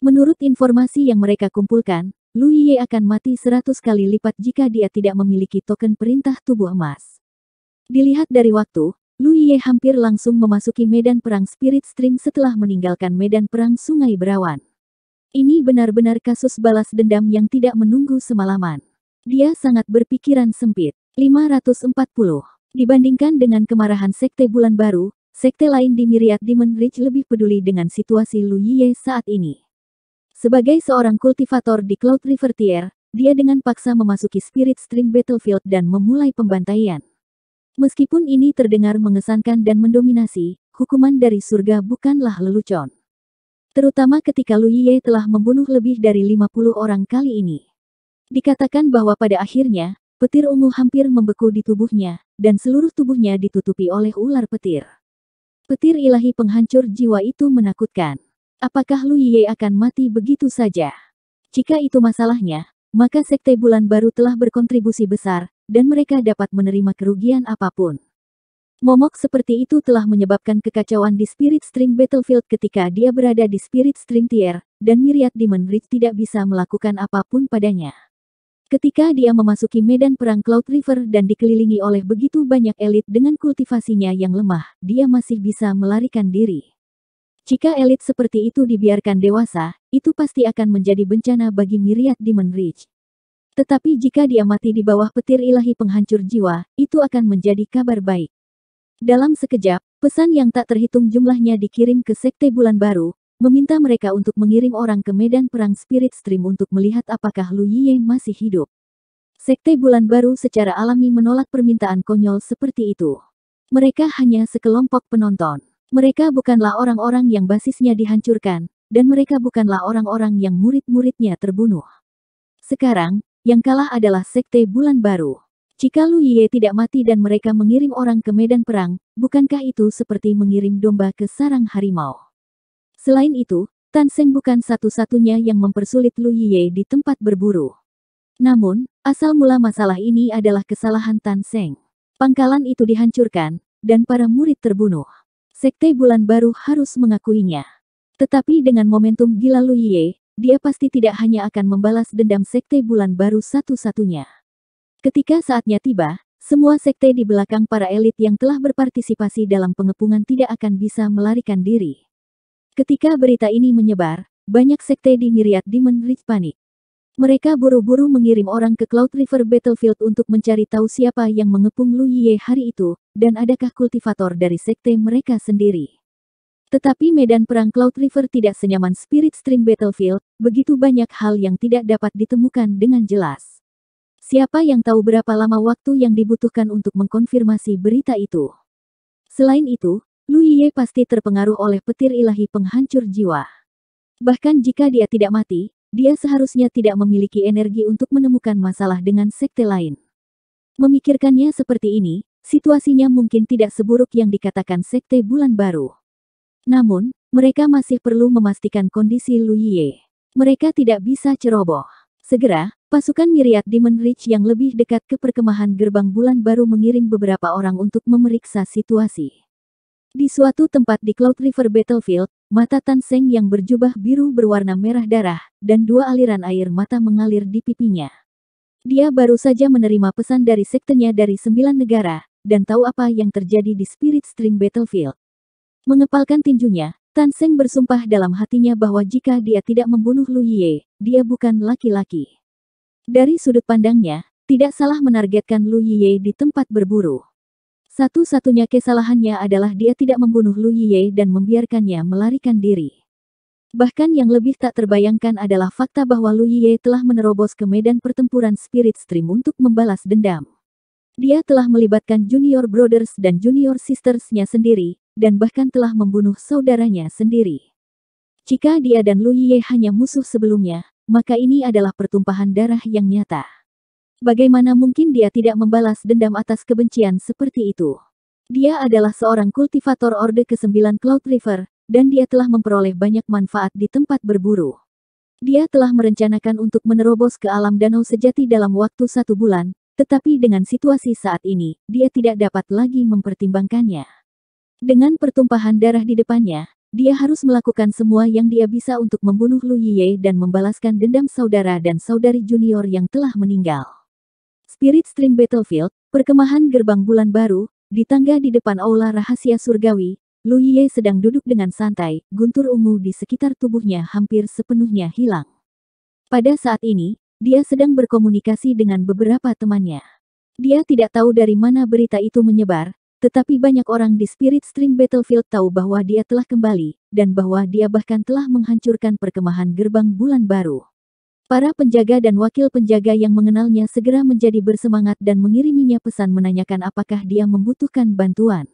Menurut informasi yang mereka kumpulkan, Lu Ye akan mati seratus kali lipat jika dia tidak memiliki token perintah tubuh emas. Dilihat dari waktu, Lu hampir langsung memasuki medan perang Spirit Stream setelah meninggalkan medan perang Sungai Berawan. Ini benar-benar kasus balas dendam yang tidak menunggu semalaman. Dia sangat berpikiran sempit. 540. Dibandingkan dengan kemarahan Sekte Bulan Baru, Sekte lain di Myriad Demon Ridge lebih peduli dengan situasi Lu saat ini. Sebagai seorang kultivator di Cloud River Tier, dia dengan paksa memasuki Spirit Stream Battlefield dan memulai pembantaian. Meskipun ini terdengar mengesankan dan mendominasi, hukuman dari surga bukanlah lelucon. Terutama ketika Lu Ye telah membunuh lebih dari 50 orang kali ini. Dikatakan bahwa pada akhirnya, petir ungu hampir membeku di tubuhnya, dan seluruh tubuhnya ditutupi oleh ular petir. Petir ilahi penghancur jiwa itu menakutkan. Apakah Lu Ye akan mati begitu saja? Jika itu masalahnya, maka Sekte Bulan Baru telah berkontribusi besar, dan mereka dapat menerima kerugian apapun. Momok seperti itu telah menyebabkan kekacauan di Spirit String Battlefield ketika dia berada di Spirit String Tier, dan Myriad Demon Ridge tidak bisa melakukan apapun padanya. Ketika dia memasuki medan perang Cloud River dan dikelilingi oleh begitu banyak elit dengan kultivasinya yang lemah, dia masih bisa melarikan diri. Jika elit seperti itu dibiarkan dewasa, itu pasti akan menjadi bencana bagi Myriad Demon Ridge. Tetapi jika dia mati di bawah petir ilahi penghancur jiwa, itu akan menjadi kabar baik. Dalam sekejap, pesan yang tak terhitung jumlahnya dikirim ke Sekte Bulan Baru, meminta mereka untuk mengirim orang ke medan perang Spirit Stream untuk melihat apakah Lu Yiye masih hidup. Sekte Bulan Baru secara alami menolak permintaan konyol seperti itu. Mereka hanya sekelompok penonton. Mereka bukanlah orang-orang yang basisnya dihancurkan, dan mereka bukanlah orang-orang yang murid-muridnya terbunuh. Sekarang, yang kalah adalah Sekte Bulan Baru. Jika Lu Ye tidak mati dan mereka mengirim orang ke medan perang, bukankah itu seperti mengirim domba ke sarang harimau? Selain itu, Tan Seng bukan satu-satunya yang mempersulit Lu Ye di tempat berburu. Namun, asal mula masalah ini adalah kesalahan Tan Seng. Pangkalan itu dihancurkan, dan para murid terbunuh. Sekte Bulan Baru harus mengakuinya. Tetapi dengan momentum gila Lu Ye, dia pasti tidak hanya akan membalas dendam sekte bulan baru satu-satunya. Ketika saatnya tiba, semua sekte di belakang para elit yang telah berpartisipasi dalam pengepungan tidak akan bisa melarikan diri. Ketika berita ini menyebar, banyak sekte di Myriad Demon Ridge panik. Mereka buru-buru mengirim orang ke Cloud River Battlefield untuk mencari tahu siapa yang mengepung Lu Yiye hari itu, dan adakah kultivator dari sekte mereka sendiri. Tetapi medan perang Cloud River tidak senyaman Spirit Stream Battlefield, begitu banyak hal yang tidak dapat ditemukan dengan jelas. Siapa yang tahu berapa lama waktu yang dibutuhkan untuk mengkonfirmasi berita itu? Selain itu, Lu Yiye pasti terpengaruh oleh petir ilahi penghancur jiwa. Bahkan jika dia tidak mati, dia seharusnya tidak memiliki energi untuk menemukan masalah dengan sekte lain. Memikirkannya seperti ini, situasinya mungkin tidak seburuk yang dikatakan sekte bulan baru. Namun, mereka masih perlu memastikan kondisi Lu Ye. Mereka tidak bisa ceroboh. Segera, pasukan miriat Demon Ridge yang lebih dekat ke perkemahan gerbang bulan baru mengirim beberapa orang untuk memeriksa situasi. Di suatu tempat di Cloud River Battlefield, mata Tan Seng yang berjubah biru berwarna merah darah, dan dua aliran air mata mengalir di pipinya. Dia baru saja menerima pesan dari sektenya dari sembilan negara, dan tahu apa yang terjadi di Spirit Stream Battlefield. Mengepalkan tinjunya, Tan Seng bersumpah dalam hatinya bahwa jika dia tidak membunuh Lu Ye, dia bukan laki-laki. Dari sudut pandangnya, tidak salah menargetkan Lu Ye di tempat berburu. Satu-satunya kesalahannya adalah dia tidak membunuh Lu Ye dan membiarkannya melarikan diri. Bahkan yang lebih tak terbayangkan adalah fakta bahwa Lu Ye telah menerobos ke medan pertempuran Spirit Stream untuk membalas dendam. Dia telah melibatkan junior brothers dan junior sistersnya sendiri, dan bahkan telah membunuh saudaranya sendiri. Jika dia dan Lu Ye hanya musuh sebelumnya, maka ini adalah pertumpahan darah yang nyata. Bagaimana mungkin dia tidak membalas dendam atas kebencian seperti itu? Dia adalah seorang kultivator Orde ke-9 Cloud River, dan dia telah memperoleh banyak manfaat di tempat berburu. Dia telah merencanakan untuk menerobos ke alam danau sejati dalam waktu satu bulan, tetapi dengan situasi saat ini, dia tidak dapat lagi mempertimbangkannya. Dengan pertumpahan darah di depannya, dia harus melakukan semua yang dia bisa untuk membunuh Lu Yiye dan membalaskan dendam saudara dan saudari junior yang telah meninggal. Spirit Stream Battlefield, perkemahan gerbang bulan baru, di tangga di depan aula rahasia surgawi, Lu Yiye sedang duduk dengan santai, guntur ungu di sekitar tubuhnya hampir sepenuhnya hilang. Pada saat ini, dia sedang berkomunikasi dengan beberapa temannya. Dia tidak tahu dari mana berita itu menyebar, tetapi banyak orang di Spirit Stream Battlefield tahu bahwa dia telah kembali, dan bahwa dia bahkan telah menghancurkan perkemahan gerbang bulan baru. Para penjaga dan wakil penjaga yang mengenalnya segera menjadi bersemangat dan mengiriminya pesan menanyakan apakah dia membutuhkan bantuan.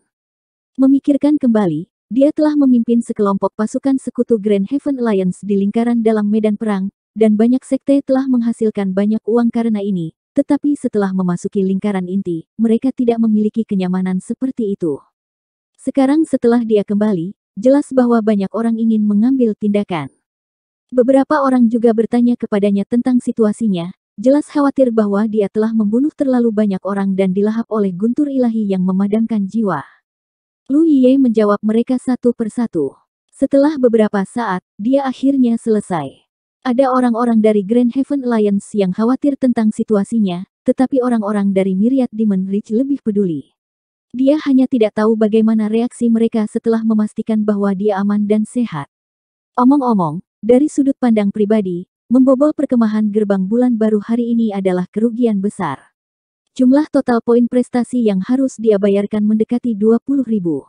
Memikirkan kembali, dia telah memimpin sekelompok pasukan sekutu Grand Heaven Alliance di lingkaran dalam medan perang, dan banyak sekte telah menghasilkan banyak uang karena ini, tetapi setelah memasuki lingkaran inti, mereka tidak memiliki kenyamanan seperti itu. Sekarang setelah dia kembali, jelas bahwa banyak orang ingin mengambil tindakan. Beberapa orang juga bertanya kepadanya tentang situasinya, jelas khawatir bahwa dia telah membunuh terlalu banyak orang dan dilahap oleh guntur ilahi yang memadamkan jiwa. Lu Yiye menjawab mereka satu persatu. Setelah beberapa saat, dia akhirnya selesai. Ada orang-orang dari Grand Heaven Alliance yang khawatir tentang situasinya, tetapi orang-orang dari Myriad Demon Ridge lebih peduli. Dia hanya tidak tahu bagaimana reaksi mereka setelah memastikan bahwa dia aman dan sehat. Omong-omong, dari sudut pandang pribadi, membobol perkemahan gerbang bulan baru hari ini adalah kerugian besar. Jumlah total poin prestasi yang harus dia bayarkan mendekati 20 ribu.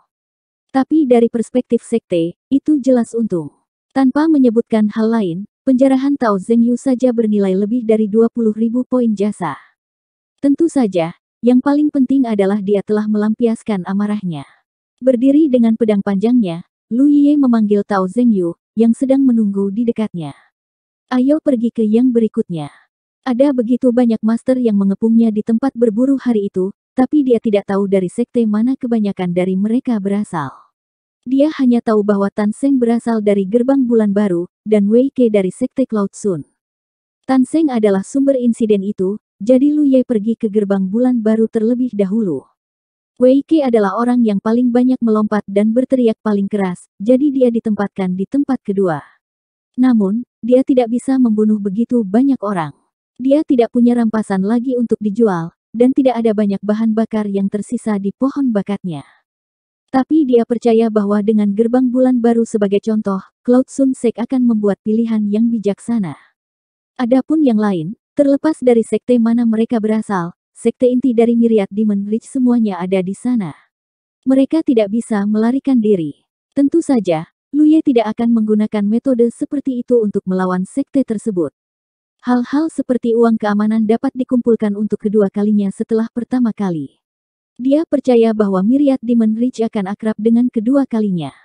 Tapi dari perspektif sekte, itu jelas untung. Tanpa menyebutkan hal lain, Penjarahan Tao Zeng Yu saja bernilai lebih dari 20 ribu poin jasa. Tentu saja, yang paling penting adalah dia telah melampiaskan amarahnya. Berdiri dengan pedang panjangnya, Lu Yiye memanggil Tao Zeng Yu, yang sedang menunggu di dekatnya. Ayo pergi ke yang berikutnya. Ada begitu banyak master yang mengepungnya di tempat berburu hari itu, tapi dia tidak tahu dari sekte mana kebanyakan dari mereka berasal. Dia hanya tahu bahwa Tan Seng berasal dari gerbang bulan baru, dan Wei Ke dari sekte Cloud Sun. Tan Seng adalah sumber insiden itu, jadi Lu Ye pergi ke gerbang bulan baru terlebih dahulu. Wei Ke adalah orang yang paling banyak melompat dan berteriak paling keras, jadi dia ditempatkan di tempat kedua. Namun, dia tidak bisa membunuh begitu banyak orang. Dia tidak punya rampasan lagi untuk dijual, dan tidak ada banyak bahan bakar yang tersisa di pohon bakatnya. Tapi dia percaya bahwa dengan gerbang bulan baru sebagai contoh, Cloud Sek akan membuat pilihan yang bijaksana. Adapun yang lain, terlepas dari sekte mana mereka berasal, sekte inti dari Myriad Demon Ridge semuanya ada di sana. Mereka tidak bisa melarikan diri. Tentu saja, Luye tidak akan menggunakan metode seperti itu untuk melawan sekte tersebut. Hal-hal seperti uang keamanan dapat dikumpulkan untuk kedua kalinya setelah pertama kali. Dia percaya bahwa Miriat Demon Ridge akan akrab dengan kedua kalinya.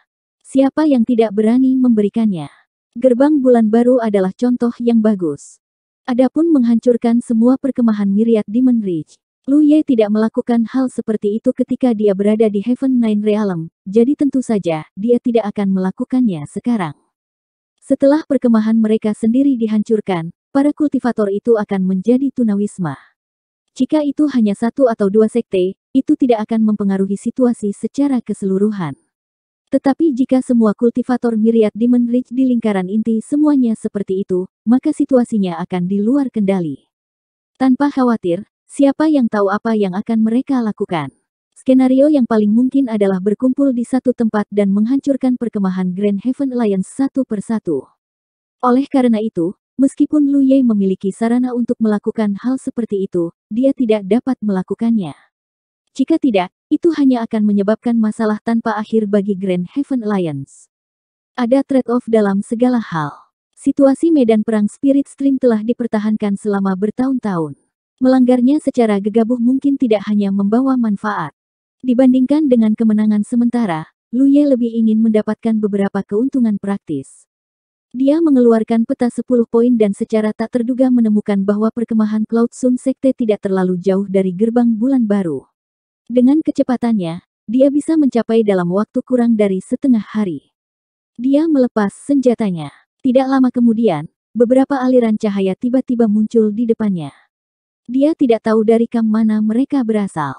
Siapa yang tidak berani memberikannya? Gerbang bulan baru adalah contoh yang bagus. Adapun menghancurkan semua perkemahan Miriat Demon Ridge, Lu Ye tidak melakukan hal seperti itu ketika dia berada di Heaven Nine Realm, jadi tentu saja, dia tidak akan melakukannya sekarang. Setelah perkemahan mereka sendiri dihancurkan, para kultivator itu akan menjadi tunawisma. Jika itu hanya satu atau dua sekte, itu tidak akan mempengaruhi situasi secara keseluruhan. Tetapi jika semua kultivator miriat Demon Ridge di lingkaran inti semuanya seperti itu, maka situasinya akan di luar kendali. Tanpa khawatir, siapa yang tahu apa yang akan mereka lakukan. Skenario yang paling mungkin adalah berkumpul di satu tempat dan menghancurkan perkemahan Grand Heaven Alliance satu persatu. Oleh karena itu, meskipun Lu Ye memiliki sarana untuk melakukan hal seperti itu, dia tidak dapat melakukannya. Jika tidak, itu hanya akan menyebabkan masalah tanpa akhir bagi Grand Heaven Alliance. Ada trade-off dalam segala hal. Situasi medan perang Spirit Stream telah dipertahankan selama bertahun-tahun. Melanggarnya secara gegabah mungkin tidak hanya membawa manfaat. Dibandingkan dengan kemenangan sementara, Lu Ye lebih ingin mendapatkan beberapa keuntungan praktis. Dia mengeluarkan peta 10 poin dan secara tak terduga menemukan bahwa perkemahan Cloud Sun Sekte tidak terlalu jauh dari gerbang bulan baru. Dengan kecepatannya, dia bisa mencapai dalam waktu kurang dari setengah hari. Dia melepas senjatanya. Tidak lama kemudian, beberapa aliran cahaya tiba-tiba muncul di depannya. Dia tidak tahu dari kam mana mereka berasal.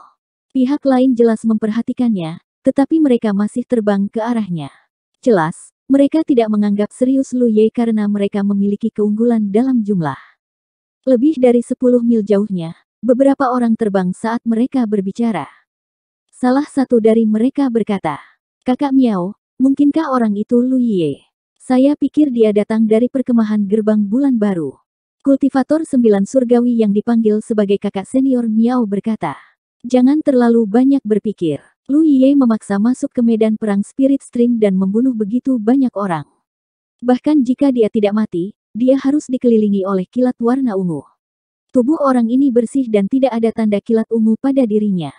Pihak lain jelas memperhatikannya, tetapi mereka masih terbang ke arahnya. Jelas, mereka tidak menganggap serius Lu Ye karena mereka memiliki keunggulan dalam jumlah. Lebih dari 10 mil jauhnya, Beberapa orang terbang saat mereka berbicara. Salah satu dari mereka berkata, Kakak Miao, mungkinkah orang itu Lu Ye? Saya pikir dia datang dari perkemahan gerbang bulan baru. Kultivator sembilan surgawi yang dipanggil sebagai kakak senior Miao berkata, Jangan terlalu banyak berpikir. Lu Ye memaksa masuk ke medan perang Spirit Stream dan membunuh begitu banyak orang. Bahkan jika dia tidak mati, dia harus dikelilingi oleh kilat warna ungu. Tubuh orang ini bersih dan tidak ada tanda kilat ungu pada dirinya.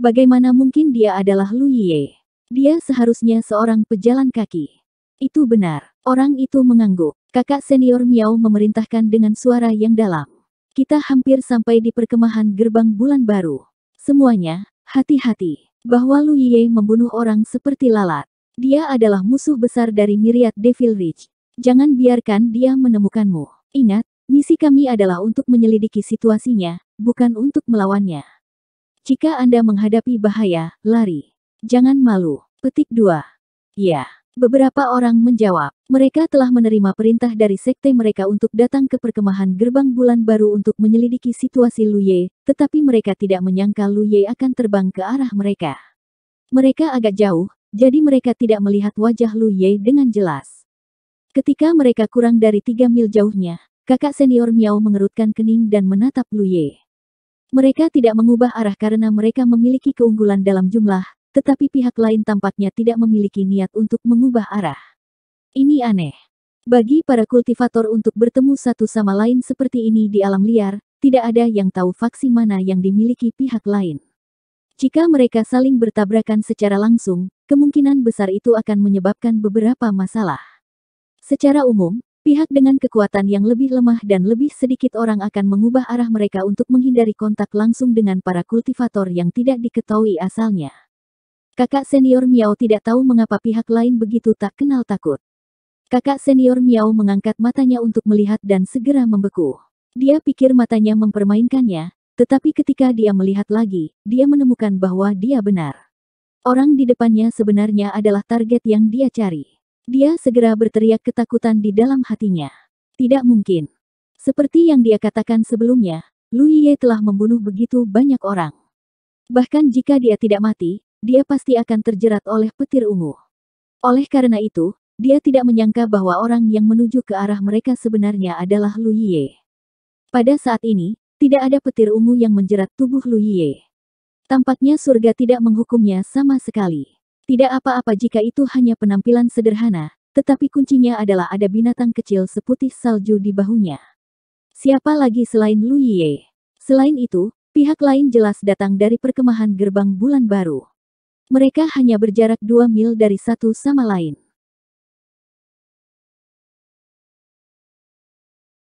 Bagaimana mungkin dia adalah Lu Ye? Dia seharusnya seorang pejalan kaki. Itu benar. Orang itu mengangguk. Kakak senior Miao memerintahkan dengan suara yang dalam. Kita hampir sampai di perkemahan gerbang bulan baru. Semuanya, hati-hati. Bahwa Lu Ye membunuh orang seperti lalat. Dia adalah musuh besar dari Miriat Devil Ridge. Jangan biarkan dia menemukanmu. Ingat, Misi kami adalah untuk menyelidiki situasinya, bukan untuk melawannya. Jika Anda menghadapi bahaya, lari. Jangan malu. Petik 2. Ya. Beberapa orang menjawab. Mereka telah menerima perintah dari sekte mereka untuk datang ke perkemahan gerbang bulan baru untuk menyelidiki situasi Luye, tetapi mereka tidak menyangka Luye akan terbang ke arah mereka. Mereka agak jauh, jadi mereka tidak melihat wajah Luye dengan jelas. Ketika mereka kurang dari tiga mil jauhnya, Kakak senior Miao mengerutkan kening dan menatap Luye. Mereka tidak mengubah arah karena mereka memiliki keunggulan dalam jumlah, tetapi pihak lain tampaknya tidak memiliki niat untuk mengubah arah. Ini aneh. Bagi para kultivator untuk bertemu satu sama lain seperti ini di alam liar, tidak ada yang tahu faksi mana yang dimiliki pihak lain. Jika mereka saling bertabrakan secara langsung, kemungkinan besar itu akan menyebabkan beberapa masalah. Secara umum, Pihak dengan kekuatan yang lebih lemah dan lebih sedikit orang akan mengubah arah mereka untuk menghindari kontak langsung dengan para kultivator yang tidak diketahui asalnya. Kakak senior Miao tidak tahu mengapa pihak lain begitu tak kenal takut. Kakak senior Miao mengangkat matanya untuk melihat dan segera membeku. Dia pikir matanya mempermainkannya, tetapi ketika dia melihat lagi, dia menemukan bahwa dia benar. Orang di depannya sebenarnya adalah target yang dia cari. Dia segera berteriak ketakutan di dalam hatinya. Tidak mungkin. Seperti yang dia katakan sebelumnya, Lu Ye telah membunuh begitu banyak orang. Bahkan jika dia tidak mati, dia pasti akan terjerat oleh petir ungu. Oleh karena itu, dia tidak menyangka bahwa orang yang menuju ke arah mereka sebenarnya adalah Lu Ye. Pada saat ini, tidak ada petir ungu yang menjerat tubuh Lu Ye. Tampaknya surga tidak menghukumnya sama sekali. Tidak apa-apa jika itu hanya penampilan sederhana, tetapi kuncinya adalah ada binatang kecil seputih salju di bahunya. Siapa lagi selain Lu Ye? Selain itu, pihak lain jelas datang dari perkemahan gerbang bulan baru. Mereka hanya berjarak dua mil dari satu sama lain.